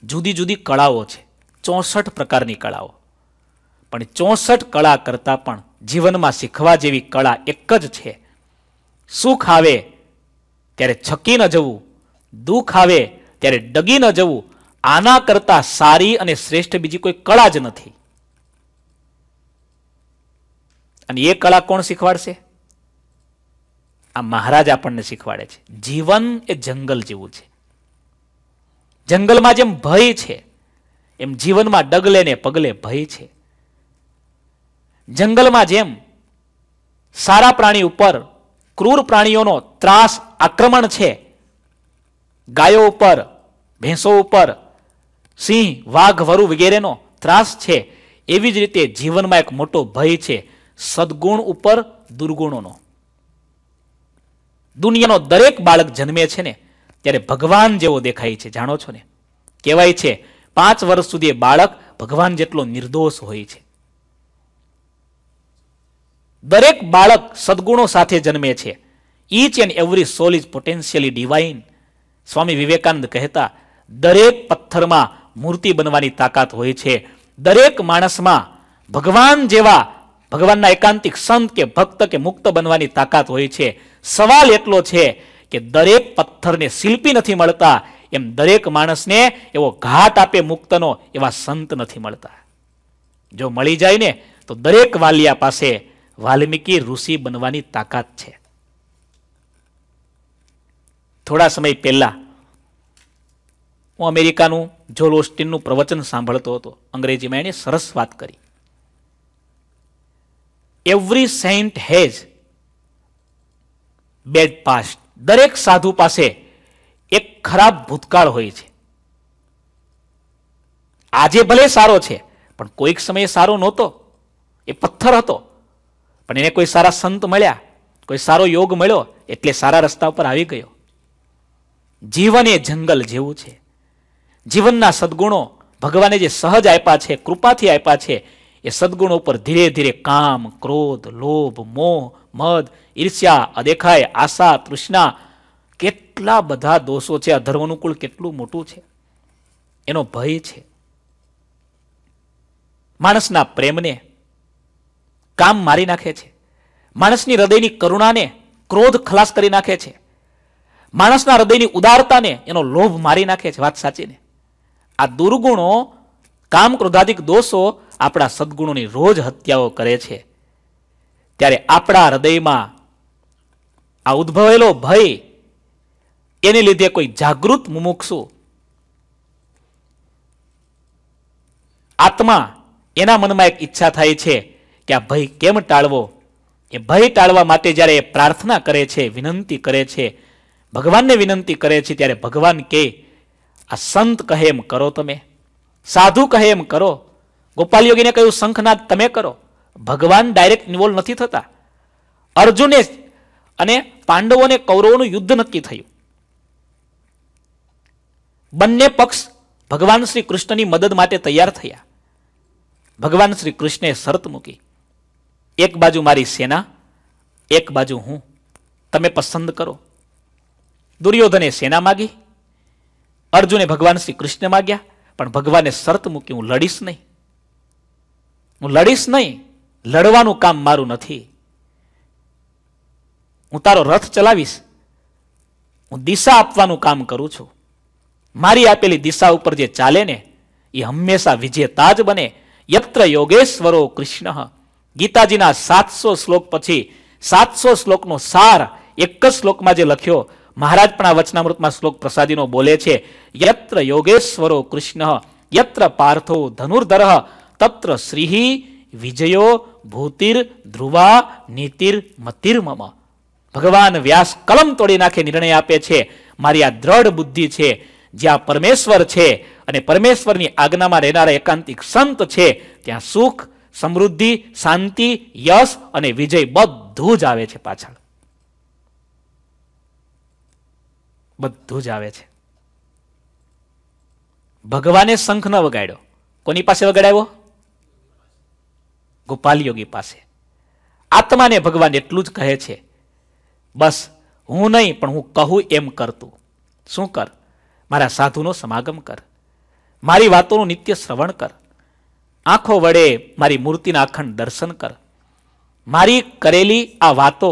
જુદી જુદી કળાઓ છે ચોસઠ પ્રકારની કળાઓ પણ ચોસઠ કળા કરતા પણ જીવનમાં શીખવા જેવી કળા એક જ છે સુખ આવે ત્યારે છકી ન જવું દુઃખ આવે ત્યારે ડગી ન જવું આના કરતા સારી અને શ્રેષ્ઠ બીજી કોઈ કળા જ નથી અને એ કળા કોણ શીખવાડશે આ મહારાજ આપણને શીખવાડે છે જીવન એ જંગલ જેવું છે જંગલમાં જેમ ભય છે એમ જીવનમાં ડગલે ને પગલે ભય છે જંગલમાં જેમ સારા પ્રાણી ઉપર ક્રૂર પ્રાણીઓનો ત્રાસ આક્રમણ છે ગાયો ઉપર ભેંસો ઉપર સિંહ વાઘ વરુ વગેરેનો ત્રાસ છે એવી જ રીતે જીવનમાં એક મોટો ભય છે સદગુણ ઉપર દુર્ગુણોનો દુનિયાનો દરેક બાળક જન્મે છે ને ત્યારે ભગવાન જેવો દેખાય છે જાણો છો ને કહેવાય છે પાંચ વર્ષ સુધી બાળક ભગવાન જેટલો નિર્દોષ હોય છે દરેક બાળક સદગુણો સાથે જન્મે છે each and every soul is potentially divine Swami Vivekananda કહેતા દરેક પથ્થરમાં મૂર્તિ બનવાની તાકાત હોય છે દરેક માણસમાં ભગવાન જેવા ભગવાનના એકાંતિક સંત કે ભક્ત કે મુક્ત બનવાની તાકાત હોય છે સવાલ એટલો છે કે દરેક પથ્થરને શિલ્પી નથી મળતા એમ દરેક માણસને એવો ઘાટ આપે મુક્તનો એવા સંત નથી મળતા જો મળી જાય ને તો દરેક વાલિયા પાસે વાલ્મીકી ઋષિ બનવાની તાકાત છે થોડા સમય પહેલા હું અમેરિકાનું જો ઓસ્ટિનનું પ્રવચન સાંભળતો હતો અંગ્રેજીમાં એણે સરસ વાત કરી every saint has bad past દરેક સાધુ પાસે ખરાબ ભૂતકાળ હોય છે આજે ભલે સારો છે પણ કોઈક સમયે સારો નહોતો એ પથ્થર હતો પણ એને કોઈ સારા સંત મળ્યા કોઈ સારો યોગ મળ્યો એટલે સારા રસ્તા ઉપર આવી ગયો જીવન એ જંગલ જેવું છે જીવનના સદગુણો ભગવાને જે સહજ આપ્યા છે કૃપાથી આપ્યા છે એ સદગુણો ઉપર ધીરે ધીરે કામ ક્રોધ લોભ મોહ મદ ઈર્ષ્યા અદેખાય આશા તૃષ્ણા કેટલા બધા દોષો છે અધર્મ અનુકૂળ કેટલું મોટું છે એનો ભય છે માણસના પ્રેમને કામ મારી નાખે છે માણસની હૃદયની કરુણાને ક્રોધ ખલાસ કરી નાખે છે માણસના હૃદયની ઉદારતાને એનો લોભ મારી નાખે છે વાત સાચીને આ દુર્ગુણો કામ ક્રોધાધિક દોષો આપણા સદગુણોની રોજ હત્યાઓ કરે છે ત્યારે આપણા હૃદયમાં આ ઉદ્ભવેલો ભય એને લીધે કોઈ જાગૃત મુમુક્ષુ આત્મા એના મનમાં એક ઈચ્છા થાય છે કે આ ભય કેમ ટાળવો એ ભય ટાળવા માટે જ્યારે એ પ્રાર્થના કરે છે વિનંતી કરે છે ભગવાનને વિનંતી કરે છે ત્યારે ભગવાન કે આ સંત કહે એમ કરો તમે સાધુ કહે એમ કરો ગોપાલ યોગીને કહ્યું શંખનાદ તમે કરો ભગવાન ડાયરેક્ટ ઇન્વોલ્વ નથી થતા અર્જુને અને પાંડવોને કૌરવોનું યુદ્ધ નક્કી થયું બંને પક્ષ ભગવાન શ્રી કૃષ્ણની મદદ માટે તૈયાર થયા ભગવાન શ્રી કૃષ્ણે શરત મૂકી એક બાજુ મારી સેના એક બાજુ હું તમે પસંદ કરો દુર્યોધને સેના માગી અર્જુને ભગવાન શ્રી કૃષ્ણ માગ્યા પણ ભગવાને શરત મૂકી હું લડીશ નહીં હું લડીશ નહીં લડવાનું કામ મારું નથી હું તારો રથ ચલાવીશ હું દિશા આપવાનું કામ કરું છું મારી આપેલી દિશા ઉપર જે ચાલે ને એ હંમેશા વિજેતા જ બને યત્ર યોગેશ્વરો કૃષ્ણ ગીતાજીના સાતસો શ્લોક પછી સાતસો શ્લોકનો સાર એક જ શ્લોકમાં જે લખ્યો મહારાજ પણ આ વચનામૃતમાં શ્લોક પ્રસાદીનો બોલે છે યત્ર યોગેશ્વરો કૃષ્ણ યત્ર પાર્થો ધનુર્ધર તત્ર શ્રીહિ વિજયો ભૂતિર ધ્રુવા નીતિર મતિર્મમ ભગવાન વ્યાસ કલમ તોડી નાખે નિર્ણય આપે છે મારી આ દ્રઢ બુદ્ધિ છે જ્યાં પરમેશ્વર છે અને પરમેશ્વરની આજ્ઞામાં રહેનારા એકાંતિક સંત છે ત્યાં સુખ સમૃદ્ધિ શાંતિ યશ અને વિજય બધું જ આવે છે પાછળ બધું જ આવે છે ભગવાને શંખ ન વગાડ્યો કોની પાસે વગાડાવ્યો ગોપાલ યોગી પાસે આત્માને ભગવાન એટલું જ કહે છે બસ હું નહીં પણ હું કહું એમ કરતું શું કર મારા સાધુનો સમાગમ કર મારી વાતોનું નિત્ય શ્રવણ કર આંખો વડે મારી મૂર્તિના અખંડ દર્શન કર મારી કરેલી આ વાતો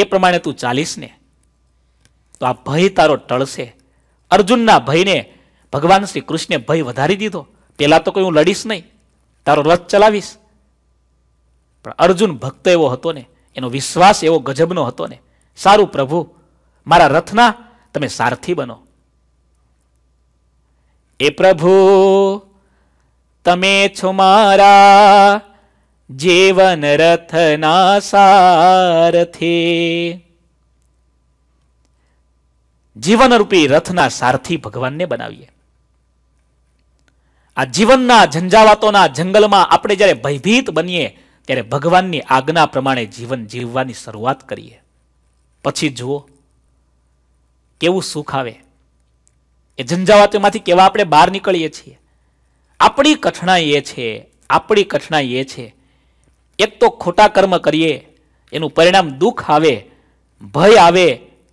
એ પ્રમાણે તું ચાલીશ ને તો આ ભય તારો ટળશે અર્જુનના ભયને ભગવાન શ્રી કૃષ્ણે ભય વધારી દીધો પહેલાં તો કોઈ હું લડીશ નહીં તારો રથ ચલાવીશ પણ અર્જુન ભક્ત એવો હતો ને એનો વિશ્વાસ એવો ગજબનો હતો ને સારું પ્રભુ મારા રથના તમે સારથી બનો એ પ્રભુ તમે છો મારા જીવન રથના સારથી જીવનરૂપી રથના સારથી ભગવાનને બનાવીએ આ જીવનના ઝંઝાવાતોના જંગલમાં આપણે જ્યારે ભયભીત બનીએ ત્યારે ભગવાનની આજ્ઞા પ્રમાણે જીવન જીવવાની શરૂઆત કરીએ પછી જુઓ કેવું સુખ આવે એ ઝંઝાવાતમાંથી કેવા આપણે બહાર નીકળીએ છીએ આપણી કઠણાઈ એ છે આપણી કઠણાઈ એ છે એક તો ખોટા કર્મ કરીએ એનું પરિણામ દુઃખ આવે ભય આવે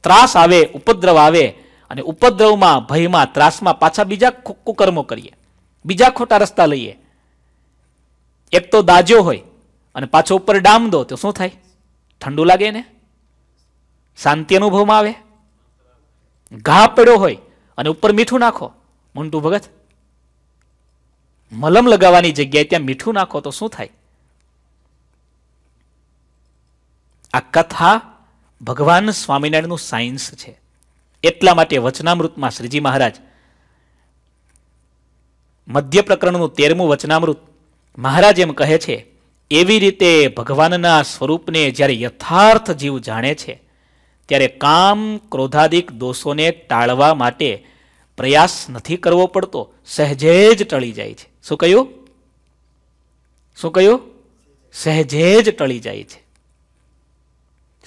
ત્રાસ આવે ઉપદ્રવ આવે અને ઉપદ્રવમાં ભયમાં ત્રાસમાં પાછા બીજા કુકર્મો કરીએ બીજા ખોટા રસ્તા લઈએ એક તો દાજ્યો હોય અને પાછો ઉપર ડામ દો તો શું થાય ઠંડુ લાગે ને શાંતિ અનુભવમાં આવે ઘા પડ્યો હોય અને ઉપર મીઠું નાખો મુંટુ ભગત મલમ લગાવવાની જગ્યાએ ત્યાં મીઠું નાખો તો શું થાય આ કથા ભગવાન સ્વામિનારાયણનું સાયન્સ છે એટલા માટે વચનામૃતમાં શ્રીજી મહારાજ મધ્ય પ્રકરણનું તેરમું વચનામૃત મહારાજ એમ કહે છે એવી રીતે ભગવાનના સ્વરૂપને જ્યારે યથાર્થ જીવ જાણે છે ત્યારે કામ ક્રોધાદિક દોષોને ટાળવા માટે પ્રયાસ નથી કરવો પડતો સહેજે જ ટળી જાય છે શું કહ્યું શું કહ્યું સહેજે જ ટળી જાય છે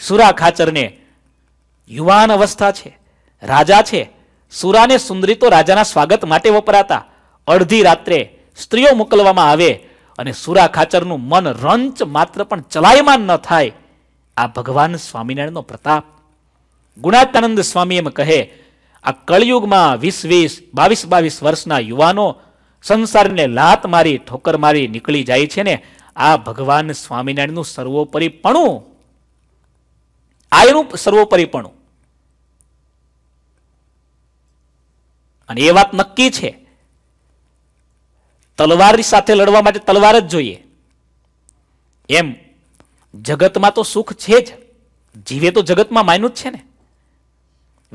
સુરા ખાચરને યુવાન અવસ્થા છે રાજા છે સુરાને સુંદરી તો રાજાના સ્વાગત માટે વપરાતા અડધી રાત્રે સ્ત્રીઓ મોકલવામાં આવે અને સુરા ખાચરનું મન રંચ માત્ર પણ ચલાયમાન ન થાય આ ભગવાન સ્વામિનારાયણનો પ્રતાપ ગુણાતાનંદ સ્વામી એમ કહે આ કળયુગમાં વીસ વીસ બાવીસ બાવીસ વર્ષના યુવાનો સંસારને લાત મારી ઠોકર મારી નીકળી જાય છે ને આ ભગવાન સ્વામિનારાયણનું સર્વોપરીપણું આ એનું સર્વોપરીપણું અને એ વાત નક્કી છે તલવાર સાથે લડવા માટે તલવાર જ જોઈએ એમ જગતમાં તો સુખ છે જ જીવે તો જગતમાં માયનું જ છે ને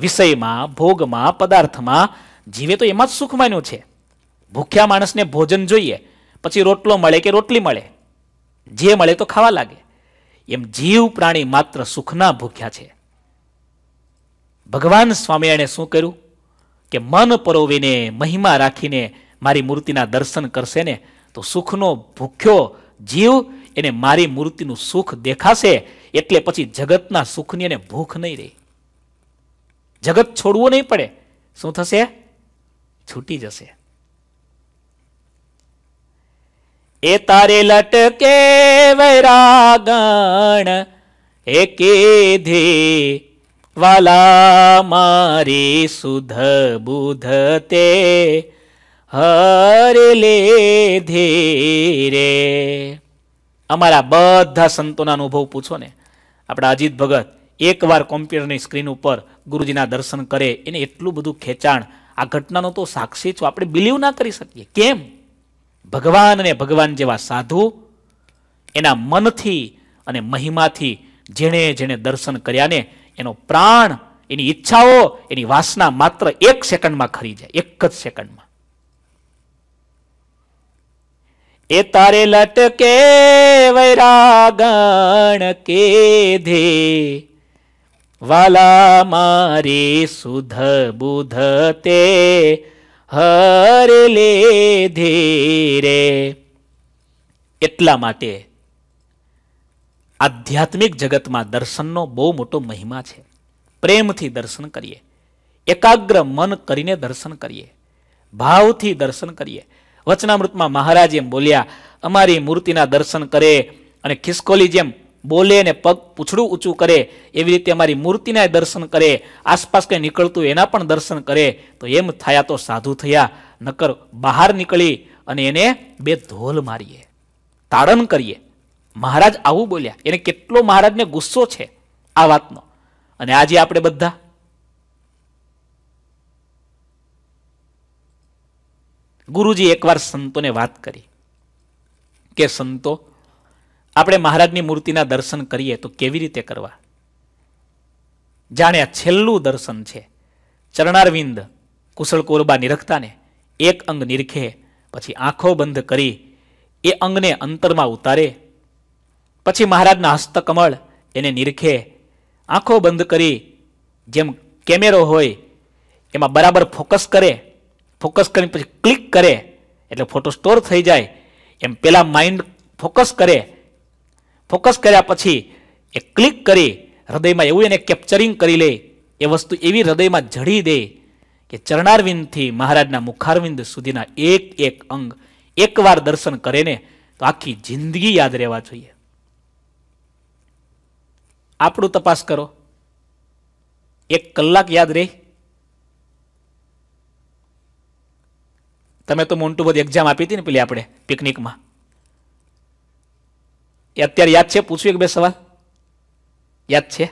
વિષયમાં ભોગમાં પદાર્થમાં જીવે તો એમાં જ સુખ માન્યું છે ભૂખ્યા માણસને ભોજન જોઈએ પછી રોટલો મળે કે રોટલી મળે જે મળે તો ખાવા લાગે એમ જીવ પ્રાણી માત્ર સુખના ભૂખ્યા છે ભગવાન સ્વામિનારાયણે શું કર્યું કે મન પરોવીને મહિમા રાખીને મારી મૂર્તિના દર્શન કરશે ને તો સુખનો ભૂખ્યો જીવ એને મારી મૂર્તિનું સુખ દેખાશે એટલે પછી જગતના સુખની એને ભૂખ નહીં રહી જગત છોડવું નહીં પડે શું થશે છૂટી જશે એ તારે લટકે વૈરાગણ એ કીધી વાલા મારી સુધ બુધ તે હરે લે ધીરે અમારા બધા સંતોના અનુભવ પૂછો ને આપણા અજીત ભગત એકવાર કોમ્પ્યુટરની સ્ક્રીન ઉપર ગુરુજીના દર્શન કરે એને એટલું બધું ખેંચાણ આ ઘટનાનો તો સાક્ષી છું આપણે બિલીવ ના કરી શકીએ કેમ ભગવાન અને ભગવાન જેવા સાધુ એના મનથી અને મહિમાથી જેણે જેણે દર્શન કર્યા ને એનો પ્રાણ એની ઈચ્છાઓ એની વાસના માત્ર એક સેકન્ડમાં ખરી જાય એક જ સેકન્ડમાં એ તારે લટકે વૈરાગણ કે ધે વાલા મારી સુધ બુધ તે હર લે ધીરે એટલા માટે આધ્યાત્મિક જગતમાં દર્શનનો બહુ મોટો મહિમા છે પ્રેમથી દર્શન કરીએ એકાગ્ર મન કરીને દર્શન કરીએ ભાવથી દર્શન કરીએ વચનામૃતમાં મહારાજ એમ બોલ્યા અમારી મૂર્તિના દર્શન કરે અને ખિસકોલી જેમ બોલે ને પગ પૂછડું ઊંચું કરે એવી રીતે અમારી મૂર્તિના દર્શન કરે આસપાસ કંઈ નીકળતું એના પણ દર્શન કરે તો એમ થયા તો સાધુ થયા નકર બહાર નીકળી અને એને બે ધોલ મારીએ તાડન કરીએ મહારાજ આવું બોલ્યા એને કેટલો મહારાજને ગુસ્સો છે આ વાતનો અને આજે આપણે બધા ગુરુજી એકવાર સંતોને વાત કરી કે સંતો આપણે મહારાજની મૂર્તિના દર્શન કરીએ તો કેવી રીતે કરવા જાણે આ છેલ્લું દર્શન છે ચરણારવિંદ કુશળ કોરબા નિરખતાને એક અંગ નિરખે પછી આંખો બંધ કરી એ અંગને અંતરમાં ઉતારે પછી મહારાજના હસ્તકમળ એને નિરખે આંખો બંધ કરી જેમ કેમેરો હોય એમાં બરાબર ફોકસ કરે ફોકસ કરીને પછી ક્લિક કરે એટલે ફોટો સ્ટોર થઈ જાય એમ પેલા માઇન્ડ ફોકસ કરે ફોકસ કર્યા પછી એ ક્લિક કરી હૃદયમાં એવું એને કેપ્ચરિંગ કરી લે એ વસ્તુ એવી હૃદયમાં જડી દે કે ચરણારવિંદથી મહારાજના મુખારવિંદ સુધીના એક એક અંગ એકવાર દર્શન કરે ને તો આખી જિંદગી યાદ રહેવા જોઈએ આપણું તપાસ કરો એક કલાક યાદ રહે તમે તો મોન્ટુ બધી એક્ઝામ આપી હતી ને પેલી આપણે પિકનિકમાં એ અત્યારે યાદ છે પૂછ્યું એક બે સવાલ યાદ છે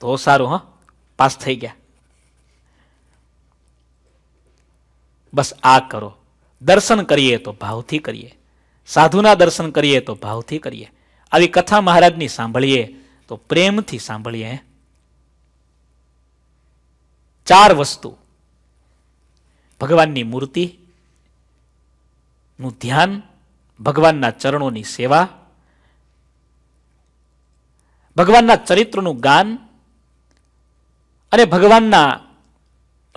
તો સારું હા પાસ થઈ ગયા બસ આ કરો દર્શન કરીએ તો ભાવથી કરીએ સાધુના દર્શન કરીએ તો ભાવથી કરીએ આવી કથા મહારાજની સાંભળીએ તો પ્રેમથી સાંભળીએ ચાર વસ્તુ ભગવાનની મૂર્તિ નું ધ્યાન ભગવાનના ચરણોની સેવા ભગવાનના ચરિત્રનું ગાન અને ભગવાનના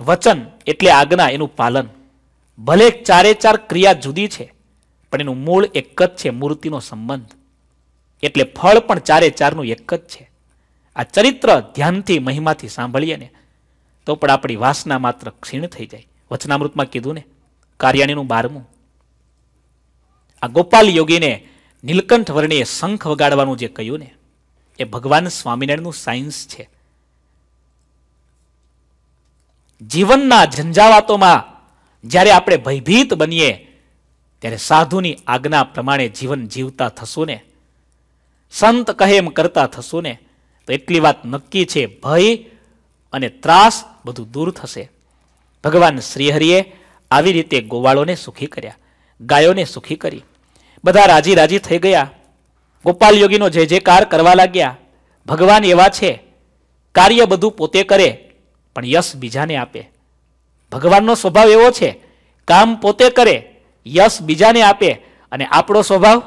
વચન એટલે આજ્ઞા એનું પાલન ભલે ચારે ચાર ક્રિયા જુદી છે પણ એનું મૂળ એક જ છે મૂર્તિનો સંબંધ એટલે ફળ પણ ચારે ચારનું એક જ છે આ ચરિત્ર ધ્યાનથી મહિમાથી સાંભળીએ ને તો પણ આપણી વાસના માત્ર ક્ષીણ થઈ જાય વચનામૃતમાં કીધું ને કાર્યાણીનું બારમું આ ગોપાલ યોગીને નીલકંઠ વર્ણીએ શંખ વગાડવાનું જે કહ્યું ને એ ભગવાન સ્વામિનારાયણનું સાયન્સ છે જીવનના ઝંઝાવાતોમાં જ્યારે આપણે ભયભીત બનીએ ત્યારે સાધુની આજ્ઞા પ્રમાણે જીવન જીવતા થશું ને સંત કહે એમ કરતા થશું ને તો એટલી વાત નક્કી છે ભય અને ત્રાસ બધું દૂર થશે ભગવાન શ્રીહરિએ આવી રીતે ગોવાળોને સુખી કર્યા ગાયોને સુખી કરી બધા રાજી રાજી થઈ ગયા ગોપાલ યોગીનો જે જે કાર કરવા લાગ્યા ભગવાન એવા છે કાર્ય બધું પોતે કરે પણ યશ બીજાને આપે ભગવાનનો સ્વભાવ એવો છે કામ પોતે કરે યશ બીજાને આપે અને આપણો સ્વભાવ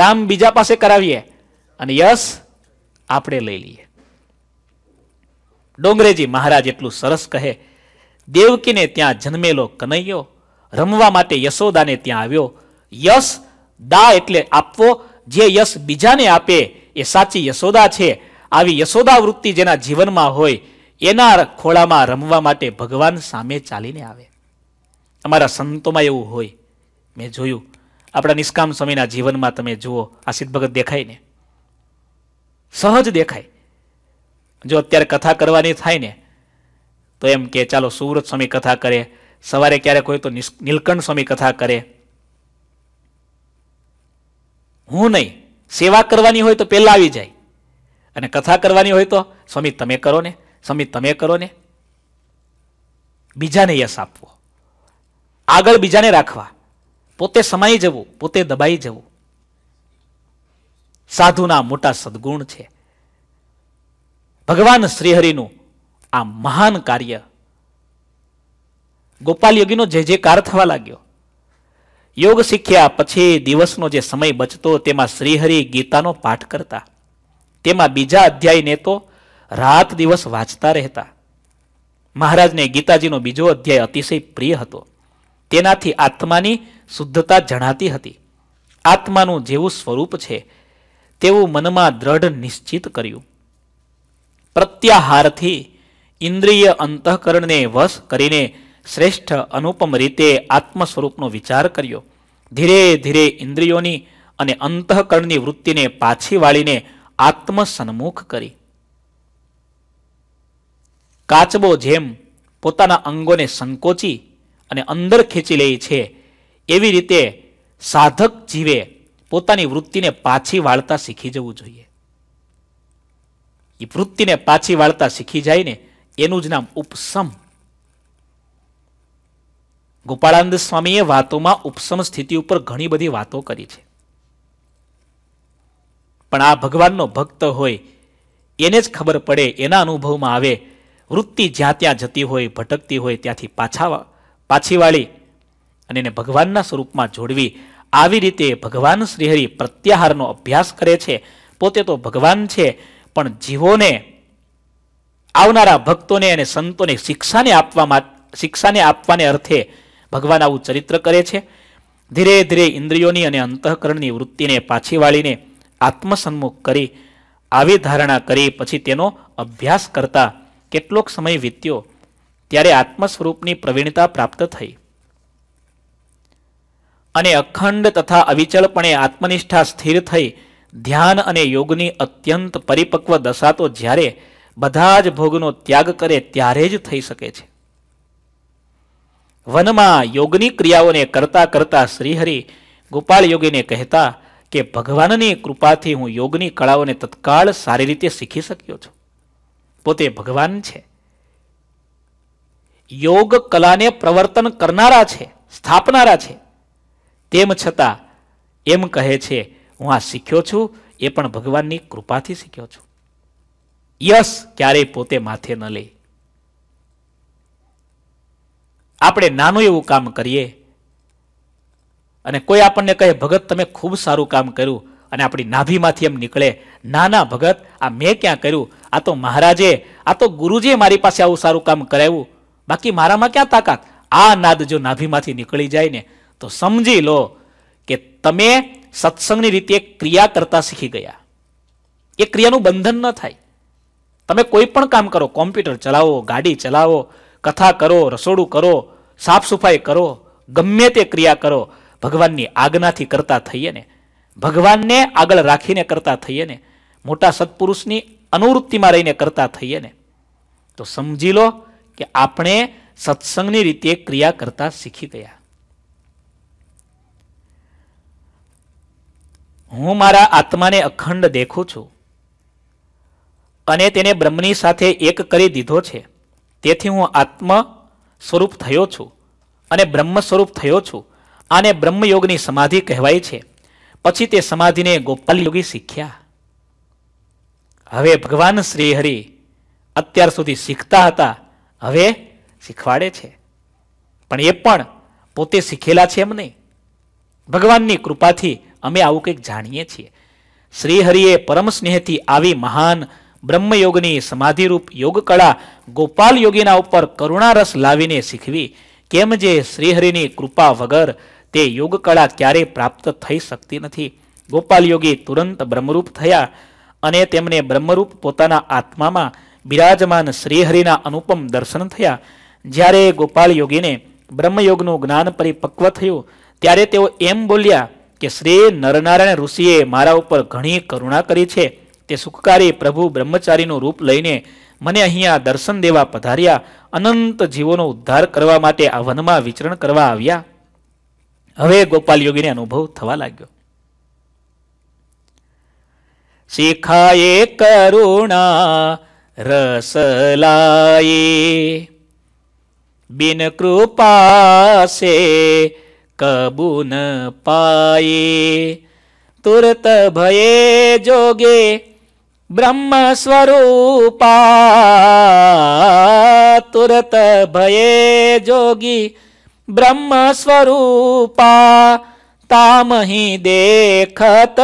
કામ બીજા પાસે કરાવીએ અને યશ આપણે લઈ લઈએ ડોંગરેજી મહારાજ એટલું સરસ કહે દેવકીને ત્યાં જન્મેલો કનૈયો રમવા માટે યશોદાને ત્યાં આવ્યો યશ દા એટલે આપવો જે યશ બીજાને આપે એ સાચી યશોદા છે આવી યશોદા વૃત્તિ જેના જીવનમાં હોય એના ખોળામાં રમવા માટે ભગવાન સામે ચાલીને આવે અમારા સંતોમાં એવું હોય મેં જોયું આપણા નિષ્કામ સમયના જીવનમાં તમે જુઓ આ ભગત દેખાય ને સહજ દેખાય જો અત્યારે કથા કરવાની થાય ને તો એમ કે ચાલો સુવ્રત સ્વામી કથા કરે સવારે ક્યારેક હોય તો નીલકંઠ સ્વામી કથા કરે હું નહીં સેવા કરવાની હોય તો પહેલાં આવી જાય અને કથા કરવાની હોય તો સ્વામી તમે કરો ને સ્વામી તમે કરો ને બીજાને યશ આપવો આગળ બીજાને રાખવા પોતે સમાઈ જવું પોતે દબાઈ જવું સાધુના મોટા સદગુણ છે ભગવાન શ્રીહરિનું આ મહાન કાર્ય ગોપાલ યોગીનો જે જે કાર થવા લાગ્યો યોગ શીખ્યા પછી દિવસનો જે સમય બચતો તેમાં શ્રીહરિ ગીતાનો પાઠ કરતા તેમાં બીજા અધ્યાયને તો રાત દિવસ વાંચતા રહેતા મહારાજને ગીતાજીનો બીજો અધ્યાય અતિશય પ્રિય હતો તેનાથી આત્માની શુદ્ધતા જણાતી હતી આત્માનું જેવું સ્વરૂપ છે તેવું મનમાં દ્રઢ નિશ્ચિત કર્યું પ્રત્યાહારથી ઇન્દ્રિય અંતઃકરણને વશ કરીને શ્રેષ્ઠ અનુપમ રીતે આત્મ સ્વરૂપનો વિચાર કર્યો ધીરે ધીરે ઇન્દ્રિયોની અને અંતઃકરણની વૃત્તિને પાછી વાળીને આત્મસન્મુખ કરી કાચબો જેમ પોતાના અંગોને સંકોચી અને અંદર ખેંચી લે છે એવી રીતે સાધક જીવે પોતાની વૃત્તિને પાછી વાળતા શીખી જવું જોઈએ એ વૃત્તિને પાછી વાળતા શીખી જાય ને એનું જ નામ ઉપસમ ગોપાળાનંદ સ્વામીએ વાતોમાં ઉપસમ સ્થિતિ ઉપર ઘણી બધી વાતો કરી છે પણ આ ભગવાનનો ભક્ત હોય એને જ ખબર પડે એના અનુભવમાં આવે વૃત્તિ જ્યાં ત્યાં જતી હોય ભટકતી હોય ત્યાંથી પાછા પાછી વાળી અને એને ભગવાનના સ્વરૂપમાં જોડવી આવી રીતે ભગવાન શ્રીહરિ પ્રત્યાહારનો અભ્યાસ કરે છે પોતે તો ભગવાન છે પણ જીવોને આવનારા ભક્તોને અને સંતોને શિક્ષાને આપવા શિક્ષાને આપવાને અર્થે ભગવાન આવું ચરિત્ર કરે છે ધીરે ધીરે ઇન્દ્રિયોની અને અંતઃકરણની વૃત્તિને પાછી વાળીને આત્મસન્મુખ કરી આવી ધારણા કરી પછી તેનો અભ્યાસ કરતા કેટલોક સમય વીત્યો ત્યારે આત્મ સ્વરૂપની પ્રવીણતા પ્રાપ્ત થઈ અને અખંડ તથા અવિચલપણે આત્મનિષ્ઠા સ્થિર થઈ ધ્યાન અને યોગની અત્યંત પરિપક્વ દશા તો જ્યારે બધા જ ભોગનો ત્યાગ કરે ત્યારે જ થઈ શકે છે વનમાં યોગની ક્રિયાઓને કરતા કરતા શ્રીહરિ ગોપાલ યોગીને કહેતા કે ભગવાનની કૃપાથી હું યોગની કળાઓને તત્કાળ સારી રીતે શીખી શક્યો છું પોતે ભગવાન છે યોગ કલાને પ્રવર્તન કરનારા છે સ્થાપનારા છે તેમ છતાં એમ કહે છે હું આ શીખ્યો છું એ પણ ભગવાનની કૃપાથી શીખ્યો છું યસ ક્યારેય પોતે માથે ન લે આપણે નાનું એવું કામ કરીએ અને કોઈ આપણને કહે ભગત તમે ખૂબ સારું કામ કર્યું અને આપણી નાભીમાંથી એમ નીકળે નાના ભગત આ મેં ક્યાં કર્યું આ તો મહારાજે આ તો ગુરુજીએ મારી પાસે આવું સારું કામ કરાવ્યું બાકી મારામાં ક્યાં તાકાત આ નાદ જો નાભીમાંથી નીકળી જાય ને તો સમજી લો કે તમે સત્સંગની રીતે ક્રિયા કરતા શીખી ગયા એ ક્રિયાનું બંધન ન થાય તમે કોઈ પણ કામ કરો કોમ્પ્યુટર ચલાવો ગાડી ચલાવો કથા કરો રસોડું કરો સાફ સફાઈ કરો ગમે તે ક્રિયા કરો ભગવાનની આજ્ઞાથી કરતા થઈએ ને ભગવાનને આગળ રાખીને કરતા થઈએ ને મોટા સત્પુરુષની અનુવૃત્તિમાં રહીને કરતા થઈએ ને તો સમજી લો કે આપણે સત્સંગની રીતે ક્રિયા કરતા શીખી ગયા હું મારા આત્માને અખંડ દેખું છું અને તેને બ્રહ્મની સાથે એક કરી દીધો છે તેથી હું આત્મ સ્વરૂપ થયો છું અને બ્રહ્મ સ્વરૂપ થયો છું આને બ્રહ્મયોગની સમાધિ કહેવાય છે પછી તે સમાધિને ગોપાલ યોગી શીખ્યા હવે ભગવાન શ્રી અત્યાર સુધી શીખતા હતા હવે શીખવાડે છે પણ એ પણ પોતે શીખેલા છે એમ નહીં ભગવાનની કૃપાથી અમે આવું કંઈક જાણીએ છીએ શ્રીહરિએ પરમ સ્નેહથી આવી મહાન બ્રહ્મયોગની સમાધિરૂપ યોગકળા ગોપાલ યોગીના ઉપર કરુણારસ લાવીને શીખવી કેમ જે શ્રીહરિની કૃપા વગર તે યોગકળા ક્યારે પ્રાપ્ત થઈ શકતી નથી ગોપાલ યોગી તુરંત બ્રહ્મરૂપ થયા અને તેમને બ્રહ્મરૂપ પોતાના આત્મામાં બિરાજમાન શ્રીહરિના અનુપમ દર્શન થયા જ્યારે ગોપાલ યોગીને બ્રહ્મયોગનું જ્ઞાન પરિપક્વ થયું ત્યારે તેઓ એમ બોલ્યા કે શ્રી નરનારાયણ ઋષિએ મારા ઉપર ઘણી કરુણા કરી છે તે સુખકારી પ્રભુ બ્રહ્મચારીનું રૂપ લઈને મને અહીંયા દર્શન દેવા પધાર્યા અનંત જીવોનો ઉદ્ધાર કરવા માટે આ વનમાં વિચરણ કરવા આવ્યા હવે ગોપાલ યોગીને અનુભવ થવા લાગ્યો શિખાએ કરુણા રસ લાયે બિન કૃપા સે કબૂન પાયે તુરત ભયે જોગે બ્રહ્મ સ્વરૂપા તુરત ભયે જોગી બ્રહ્મ સ્વરૂપા તામહી દેખત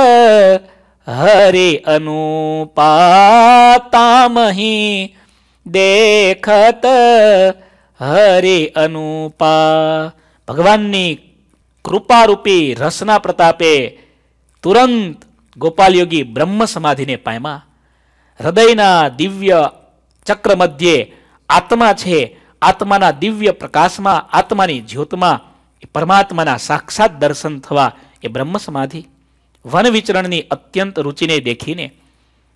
હરે અનુપા તામહી દેખત હરે અનુપા ભગવાનની કૃપારૂપી રસના પ્રતાપે તુરંત ગોપાલ યોગી બ્રહ્મ સમાધિને પામ્યા હૃદયના દિવ્ય ચક્ર મધ્યે આત્મા છે આત્માના દિવ્ય પ્રકાશમાં આત્માની જ્યોતમાં એ પરમાત્માના સાક્ષાત દર્શન થવા એ બ્રહ્મ સમાધિ વન વિચરણની અત્યંત રુચિને દેખીને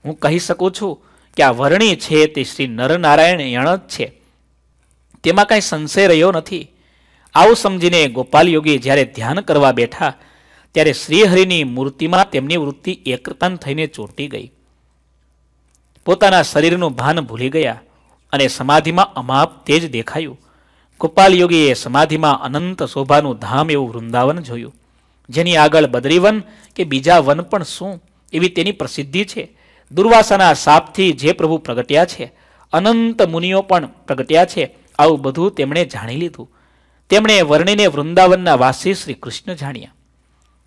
હું કહી શકું છું કે આ વર્ણી છે તે શ્રી નરનારાયણ યણ જ છે તેમાં કાંઈ સંશય રહ્યો નથી આવું સમજીને ગોપાલ યોગી જ્યારે ધ્યાન કરવા બેઠા ત્યારે શ્રીહરિની મૂર્તિમાં તેમની વૃત્તિ એકતન થઈને ચોંટી ગઈ પોતાના શરીરનું ભાન ભૂલી ગયા અને સમાધિમાં અમાપ તેજ દેખાયું ગોપાલ યોગીએ સમાધિમાં અનંત શોભાનું ધામ એવું વૃંદાવન જોયું જેની આગળ બદ્રીવન કે બીજા વન પણ શું એવી તેની પ્રસિદ્ધિ છે દુર્વાસાના સાપથી જે પ્રભુ પ્રગટ્યા છે અનંત મુનિઓ પણ પ્રગટ્યા છે આવું બધું તેમણે જાણી લીધું તેમણે વર્ણિને વૃંદાવનના વાસી શ્રી કૃષ્ણ જાણ્યા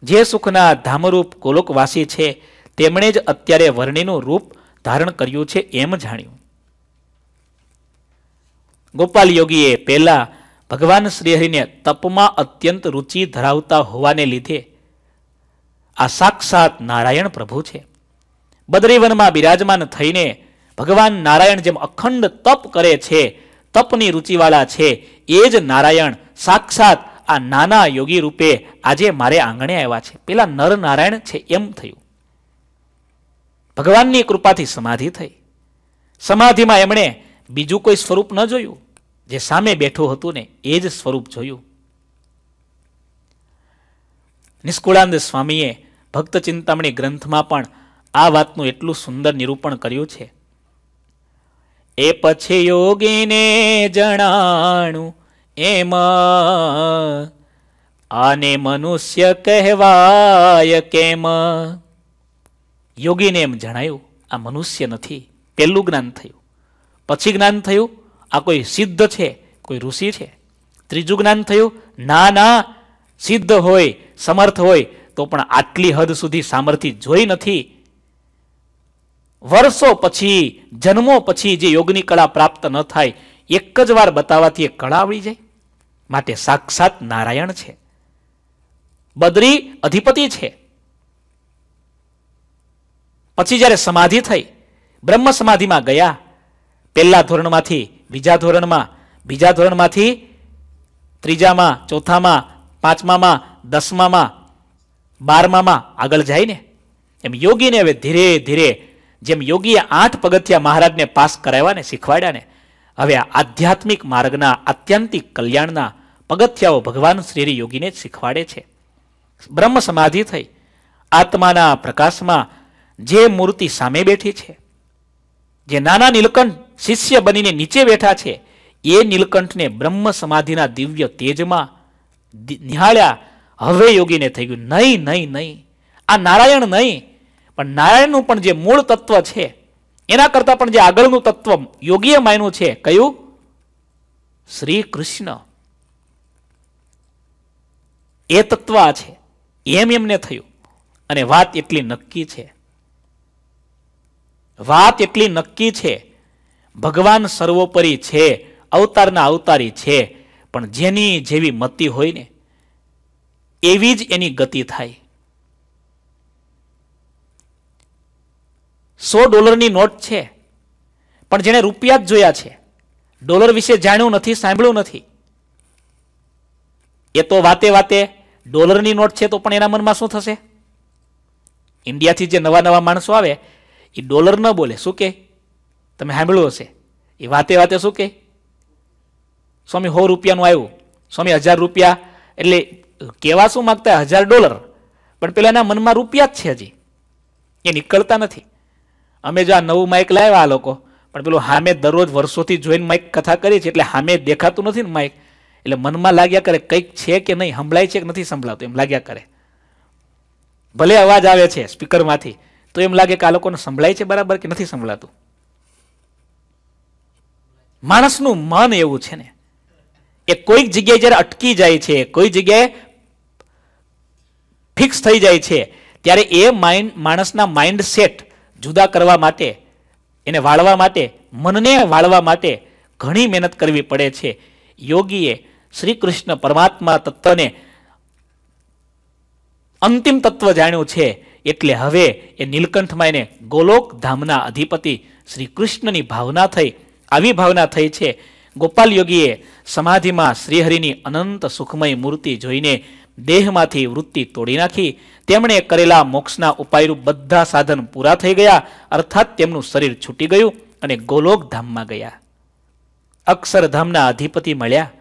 જે સુખના ધામરૂપ કોલોકવાસી છે તેમણે જ અત્યારે વર્ણિનું રૂપ ધારણ કર્યું છે એમ જાણ્યું ગોપાલ યોગીએ પહેલાં ભગવાન શ્રીહરિને તપમાં અત્યંત રુચિ ધરાવતા હોવાને લીધે આ સાક્ષાત નારાયણ પ્રભુ છે બદ્રીવનમાં બિરાજમાન થઈને ભગવાન નારાયણ જેમ અખંડ તપ કરે છે તપની રુચિવાળા છે એ જ નારાયણ સાક્ષાત આ નાના યોગી રૂપે આજે મારે આંગણે આવ્યા છે પેલા નર નારાયણ છે એમ થયું ભગવાનની કૃપાથી સમાધિ થઈ સમાધિમાં એમણે બીજું કોઈ સ્વરૂપ ન જોયું જે સામે બેઠું હતું ને એ જ સ્વરૂપ જોયું નિષ્કુળાનંદ સ્વામીએ ભક્ત ચિંતામણી ગ્રંથમાં પણ આ વાતનું એટલું સુંદર નિરૂપણ કર્યું છે એ પછી યોગીને જણાણું એમ આને મનુષ્ય કહેવાય કેમ યોગીને એમ જણાયું આ મનુષ્ય નથી પહેલું જ્ઞાન થયું પછી જ્ઞાન થયું આ કોઈ સિદ્ધ છે કોઈ ઋષિ છે ત્રીજું જ્ઞાન થયું ના ના સિદ્ધ હોય સમર્થ હોય તો પણ આટલી હદ સુધી સામર્થ્ય જોઈ નથી વર્ષો પછી જન્મો પછી જે યોગની કળા પ્રાપ્ત ન થાય એક જ વાર બતાવવાથી એ કળા આવડી જાય માટે સાક્ષાત નારાયણ છે બદ્રી અધિપતિ છે પછી જ્યારે સમાધિ થઈ બ્રહ્મ સમાધિમાં ગયા પહેલા ધોરણમાંથી બીજા ધોરણમાં બીજા ધોરણમાંથી ત્રીજામાં ચોથામાં પાંચમામાં દસમામાં બારમામાં આગળ જાય ને એમ યોગીને હવે ધીરે ધીરે જેમ યોગીએ આઠ પગથિયા મહારાજને પાસ કરાવ્યા ને શીખવાડ્યા ને હવે આધ્યાત્મિક માર્ગના આત્યંતિક કલ્યાણના પગથિયાઓ ભગવાન શ્રી યોગીને જ શીખવાડે છે બ્રહ્મ સમાધિ થઈ આત્માના પ્રકાશમાં જે મૂર્તિ સામે બેઠી છે જે નાના નીલકંઠ શિષ્ય બનીને નીચે બેઠા છે એ નીલકંઠને બ્રહ્મ સમાધિના દિવ્ય તેજમાં નિહાળ્યા હવે યોગીને થઈ ગયું નહીં નહીં નહીં આ નારાયણ નહીં પણ નારાયણનું પણ જે મૂળ તત્વ છે એના કરતા પણ જે આગળનું તત્વ યોગીએ માન્યું છે કયું શ્રી કૃષ્ણ એ તત્વ આ છે એમ એમને થયું અને વાત એટલી નક્કી છે વાત એટલી નક્કી છે ભગવાન સર્વોપરી છે અવતારના અવતારી છે પણ જેની જેવી મતિ હોય ને એવી જ એની ગતિ થાય સો ડોલરની નોટ છે પણ જેણે રૂપિયા જ જોયા છે ડોલર વિશે જાણ્યું નથી સાંભળ્યું નથી એ તો વાતે વાતે ડોલરની નોટ છે તો પણ એના મનમાં શું થશે ઇન્ડિયાથી જે નવા નવા માણસો આવે એ ડોલર ન બોલે શું કે તમે સાંભળ્યું હશે એ વાતે વાતે શું કે સ્વામી હો રૂપિયાનું આવ્યું સ્વામી હજાર રૂપિયા એટલે કહેવા શું માગતા હજાર ડોલર પણ પેલા એના મનમાં રૂપિયા જ છે હજી એ નીકળતા નથી અમે જો આ નવું માઇક લાવ્યા આ લોકો પણ પેલું હામે દરરોજ વર્ષોથી જોઈને માઇક કથા કરી છે એટલે હામે દેખાતું નથી ને માઇક એટલે મનમાં લાગ્યા કરે કંઈક છે કે નહીં સંભળાય છે કે નથી સંભળાતું એમ લાગ્યા કરે ભલે અવાજ આવે છે સ્પીકરમાંથી તો એમ લાગે કે આ લોકોને સંભળાય છે બરાબર કે નથી સંભળાતું માણસનું મન એવું છે ને એ કોઈક જગ્યાએ જ્યારે અટકી જાય છે કોઈ જગ્યાએ ફિક્સ થઈ જાય છે ત્યારે એ માઇન્ડ માણસના માઇન્ડ સેટ જુદા કરવા માટે એને વાળવા માટે મનને વાળવા માટે ઘણી મહેનત કરવી પડે છે યોગીએ શ્રી કૃષ્ણ પરમાત્મા તત્વને અંતિમ તત્વ જાણ્યું છે એટલે હવે એ નીલકંઠમાં એને ગોલોક ધામના અધિપતિ શ્રી કૃષ્ણની ભાવના થઈ આવી ભાવના થઈ છે ગોપાલ યોગીએ સમાધિમાં શ્રીહરિની અનંત સુખમય મૂર્તિ જોઈને દેહમાંથી વૃત્તિ તોડી નાખી તેમણે કરેલા મોક્ષના ઉપાયરૂપ બધા સાધન પૂરા થઈ ગયા અર્થાત તેમનું શરીર છૂટી ગયું અને ગોલોક ધામમાં ગયા અક્ષરધામના અધિપતિ મળ્યા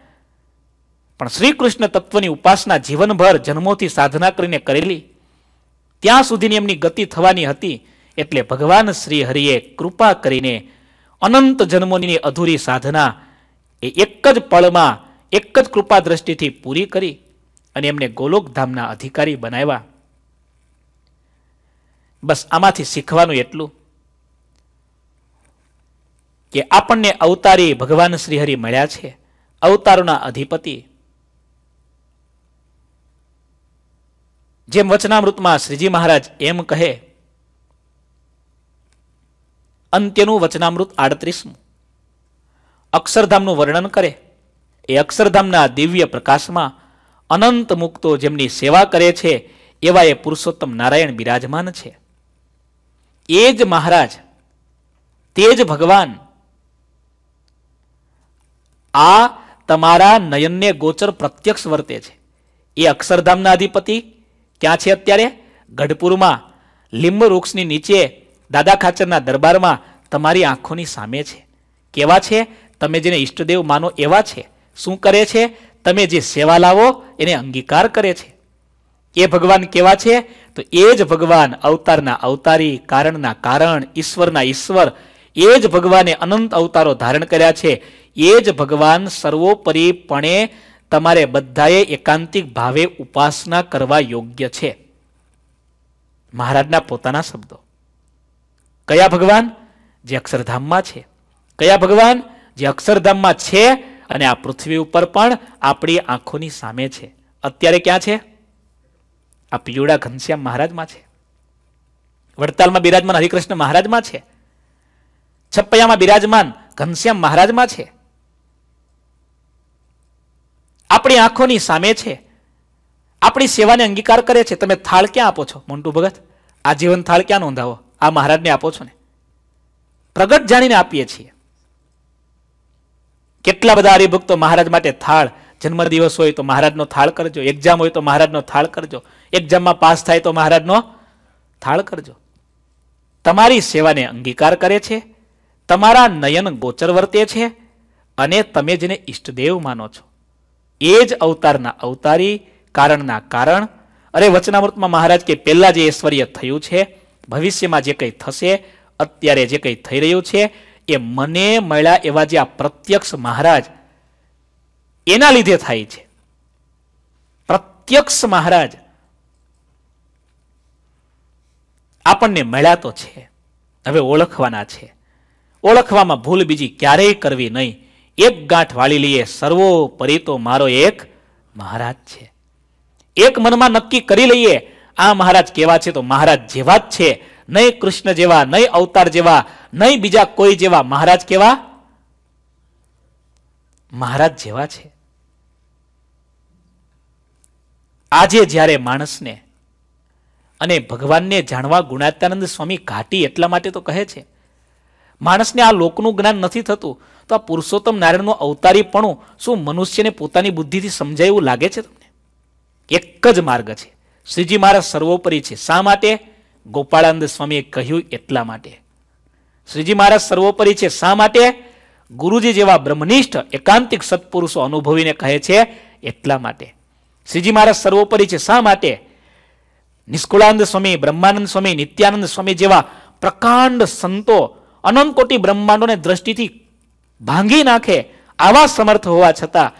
પણ શ્રીકૃષ્ણ તત્વની ઉપાસના જીવનભર જન્મોથી સાધના કરીને કરેલી ત્યાં સુધીની એમની ગતિ થવાની હતી એટલે ભગવાન શ્રી હરિએ કૃપા કરીને અનંત જન્મોની અધૂરી સાધના એ એક જ પળમાં એક જ કૃપા દ્રષ્ટિથી પૂરી કરી અને એમને ગોલોકધામના અધિકારી બનાવ્યા બસ આમાંથી શીખવાનું એટલું કે આપણને અવતારી ભગવાન શ્રીહરિ મળ્યા છે અવતારોના અધિપતિ જેમ વચનામૃતમાં શ્રીજી મહારાજ એમ કહે અંત્યનું વચનામૃત આડત્રીસમું અક્ષરધામનું વર્ણન કરે એ અક્ષરધામના દિવ્ય પ્રકાશમાં અનંત મુક્તો જેમની સેવા કરે છે એવા એ પુરુષોત્તમ નારાયણ બિરાજમાન છે એ જ મહારાજ તે જ ભગવાન આ તમારા નયનને ગોચર પ્રત્યક્ષ વર્તે છે એ અક્ષરધામના અધિપતિ ક્યાં છે અત્યારે ગઢપુરમાં લીંબ વૃક્ષની નીચે દાદા ખાચરના દરબારમાં તમારી આંખોની સામે છે કેવા છે તમે જેને ઈષ્ટદેવ માનો એવા છે શું કરે છે તમે જે સેવા લાવો એને અંગીકાર કરે છે એ ભગવાન કેવા છે તો એ જ ભગવાન અવતારના અવતારી કારણના કારણ ઈશ્વરના ઈશ્વર એ જ ભગવાને અનંત અવતારો ધારણ કર્યા છે એ જ ભગવાન સર્વોપરીપણે તમારે બધાએ એકાંતિક ભાવે ઉપાસના કરવા યોગ્ય છે મહારાજના પોતાના શબ્દો કયા ભગવાન જે અક્ષરધામમાં છે કયા ભગવાન જે અક્ષરધામમાં છે અને આ પૃથ્વી ઉપર પણ આપણી આંખોની સામે છે અત્યારે ક્યાં છે આ પિયુડા ઘનશ્યામ મહારાજમાં છે વડતાલમાં બિરાજમાન હરિકૃષ્ણ મહારાજમાં છે છપ્પયામાં બિરાજમાન ઘનશ્યામ મહારાજમાં છે આપણી આંખોની સામે છે આપણી સેવાને અંગીકાર કરે છે તમે થાળ ક્યાં આપો છો મોન્ટું ભગત આ જીવન થાળ ક્યાં નોંધાવો આ મહારાજને આપો છો ને પ્રગટ જાણીને આપીએ છીએ કેટલા બધા હરિભક્તો મહારાજ માટે થાળ જન્મદિવસ હોય તો મહારાજનો થાળ કરજો એક્ઝામ હોય તો મહારાજનો થાળ કરજો એક્ઝામમાં પાસ થાય તો મહારાજનો થાળ કરજો તમારી સેવાને અંગીકાર કરે છે તમારા નયન ગોચર વર્તે છે અને તમે જેને ઈષ્ટદેવ માનો છો એ જ અવતારના અવતારી કારણના કારણ અરે વચનામૃતમાં મહારાજ કે પહેલા જે ઐશ્વર્ય થયું છે ભવિષ્યમાં જે કંઈ થશે અત્યારે જે કંઈ થઈ રહ્યું છે એ મને મળ્યા એવા જે આ પ્રત્યક્ષ મહારાજ એના લીધે થાય છે પ્રત્યક્ષ મહારાજ આપણને મળ્યા તો છે હવે ઓળખવાના છે ઓળખવામાં ભૂલ બીજી ક્યારેય કરવી નહીં એક ગાંઠ વાળી લઈએ સર્વોપરી તો મારો એક મહારાજ છે એક મનમાં નક્કી કરી લઈએ આ મહારાજ કેવા છે તો મહારાજ જેવા જ છે નહીં કૃષ્ણ જેવા નહીં અવતાર જેવા નહીં બીજા કોઈ જેવા મહારાજ કેવા મહારાજ જેવા છે આજે જ્યારે માણસને અને ભગવાનને જાણવા ગુણાત્યાનંદ સ્વામી ઘાટી એટલા માટે તો કહે છે માણસને આ લોકનું જ્ઞાન નથી થતું તો આ પુરુષોત્તમ નારાયણનું અવતારીપણું શું મનુષ્યને પોતાની બુદ્ધિથી સમજાય એવું લાગે છે તમને એક જ માર્ગ છે શ્રીજી મહારાજ સર્વોપરી છે શા માટે ગોપાળાનંદ સ્વામીએ કહ્યું એટલા માટે શ્રીજી મહારાજ સર્વોપરી છે શા માટે ગુરુજી જેવા બ્રહ્મનિષ્ઠ એકાંતિક સત્પુરુષો અનુભવીને કહે છે એટલા માટે શ્રીજી મહારાજ સર્વોપરી છે શા માટે નિષ્કુળાનંદ સ્વામી બ્રહ્માનંદ સ્વામી નિત્યાનંદ સ્વામી જેવા પ્રકાંડ સંતો અનંત કોટી બ્રહ્માંડોને દ્રષ્ટિથી ભાંગી નાખે આવા સમર્થ હોવા છતાં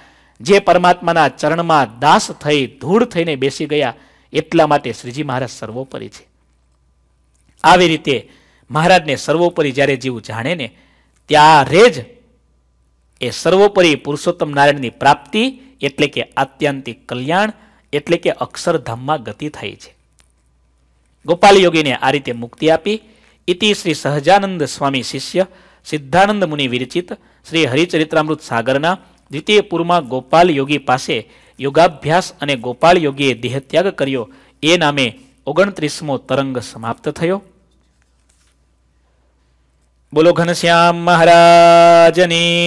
જે પરમાત્માના ચરણમાં દાસ થઈ ધૂળ થઈને બેસી ગયા એટલા માટે શ્રીજી મહારાજ સર્વોપરી છે આવી રીતે મહારાજને સર્વોપરી જ્યારે જીવ જાણે ને ત્યારે જ એ સર્વોપરી પુરુષોત્તમ નારાયણની પ્રાપ્તિ એટલે કે આત્યંતિક કલ્યાણ એટલે કે અક્ષરધામમાં ગતિ થઈ છે ગોપાલ યોગીને આ રીતે મુક્તિ આપી ઇતિ શ્રી સહજાનંદ સ્વામી શિષ્ય સિદ્ધાનંદ મુનિ વિરચિત શ્રી હરિચરિત્રામૃત સાગરના દ્વિતીય પૂરમાં ગોપાલ યોગી પાસે યોગાભ્યાસ અને ગોપાલ યોગીએ દેહત્યાગ કર્યો એ નામે ઓગણત્રીસમો તરંગ સમાપ્ત થયો બોલો ઘનશ્યામ મહારાજની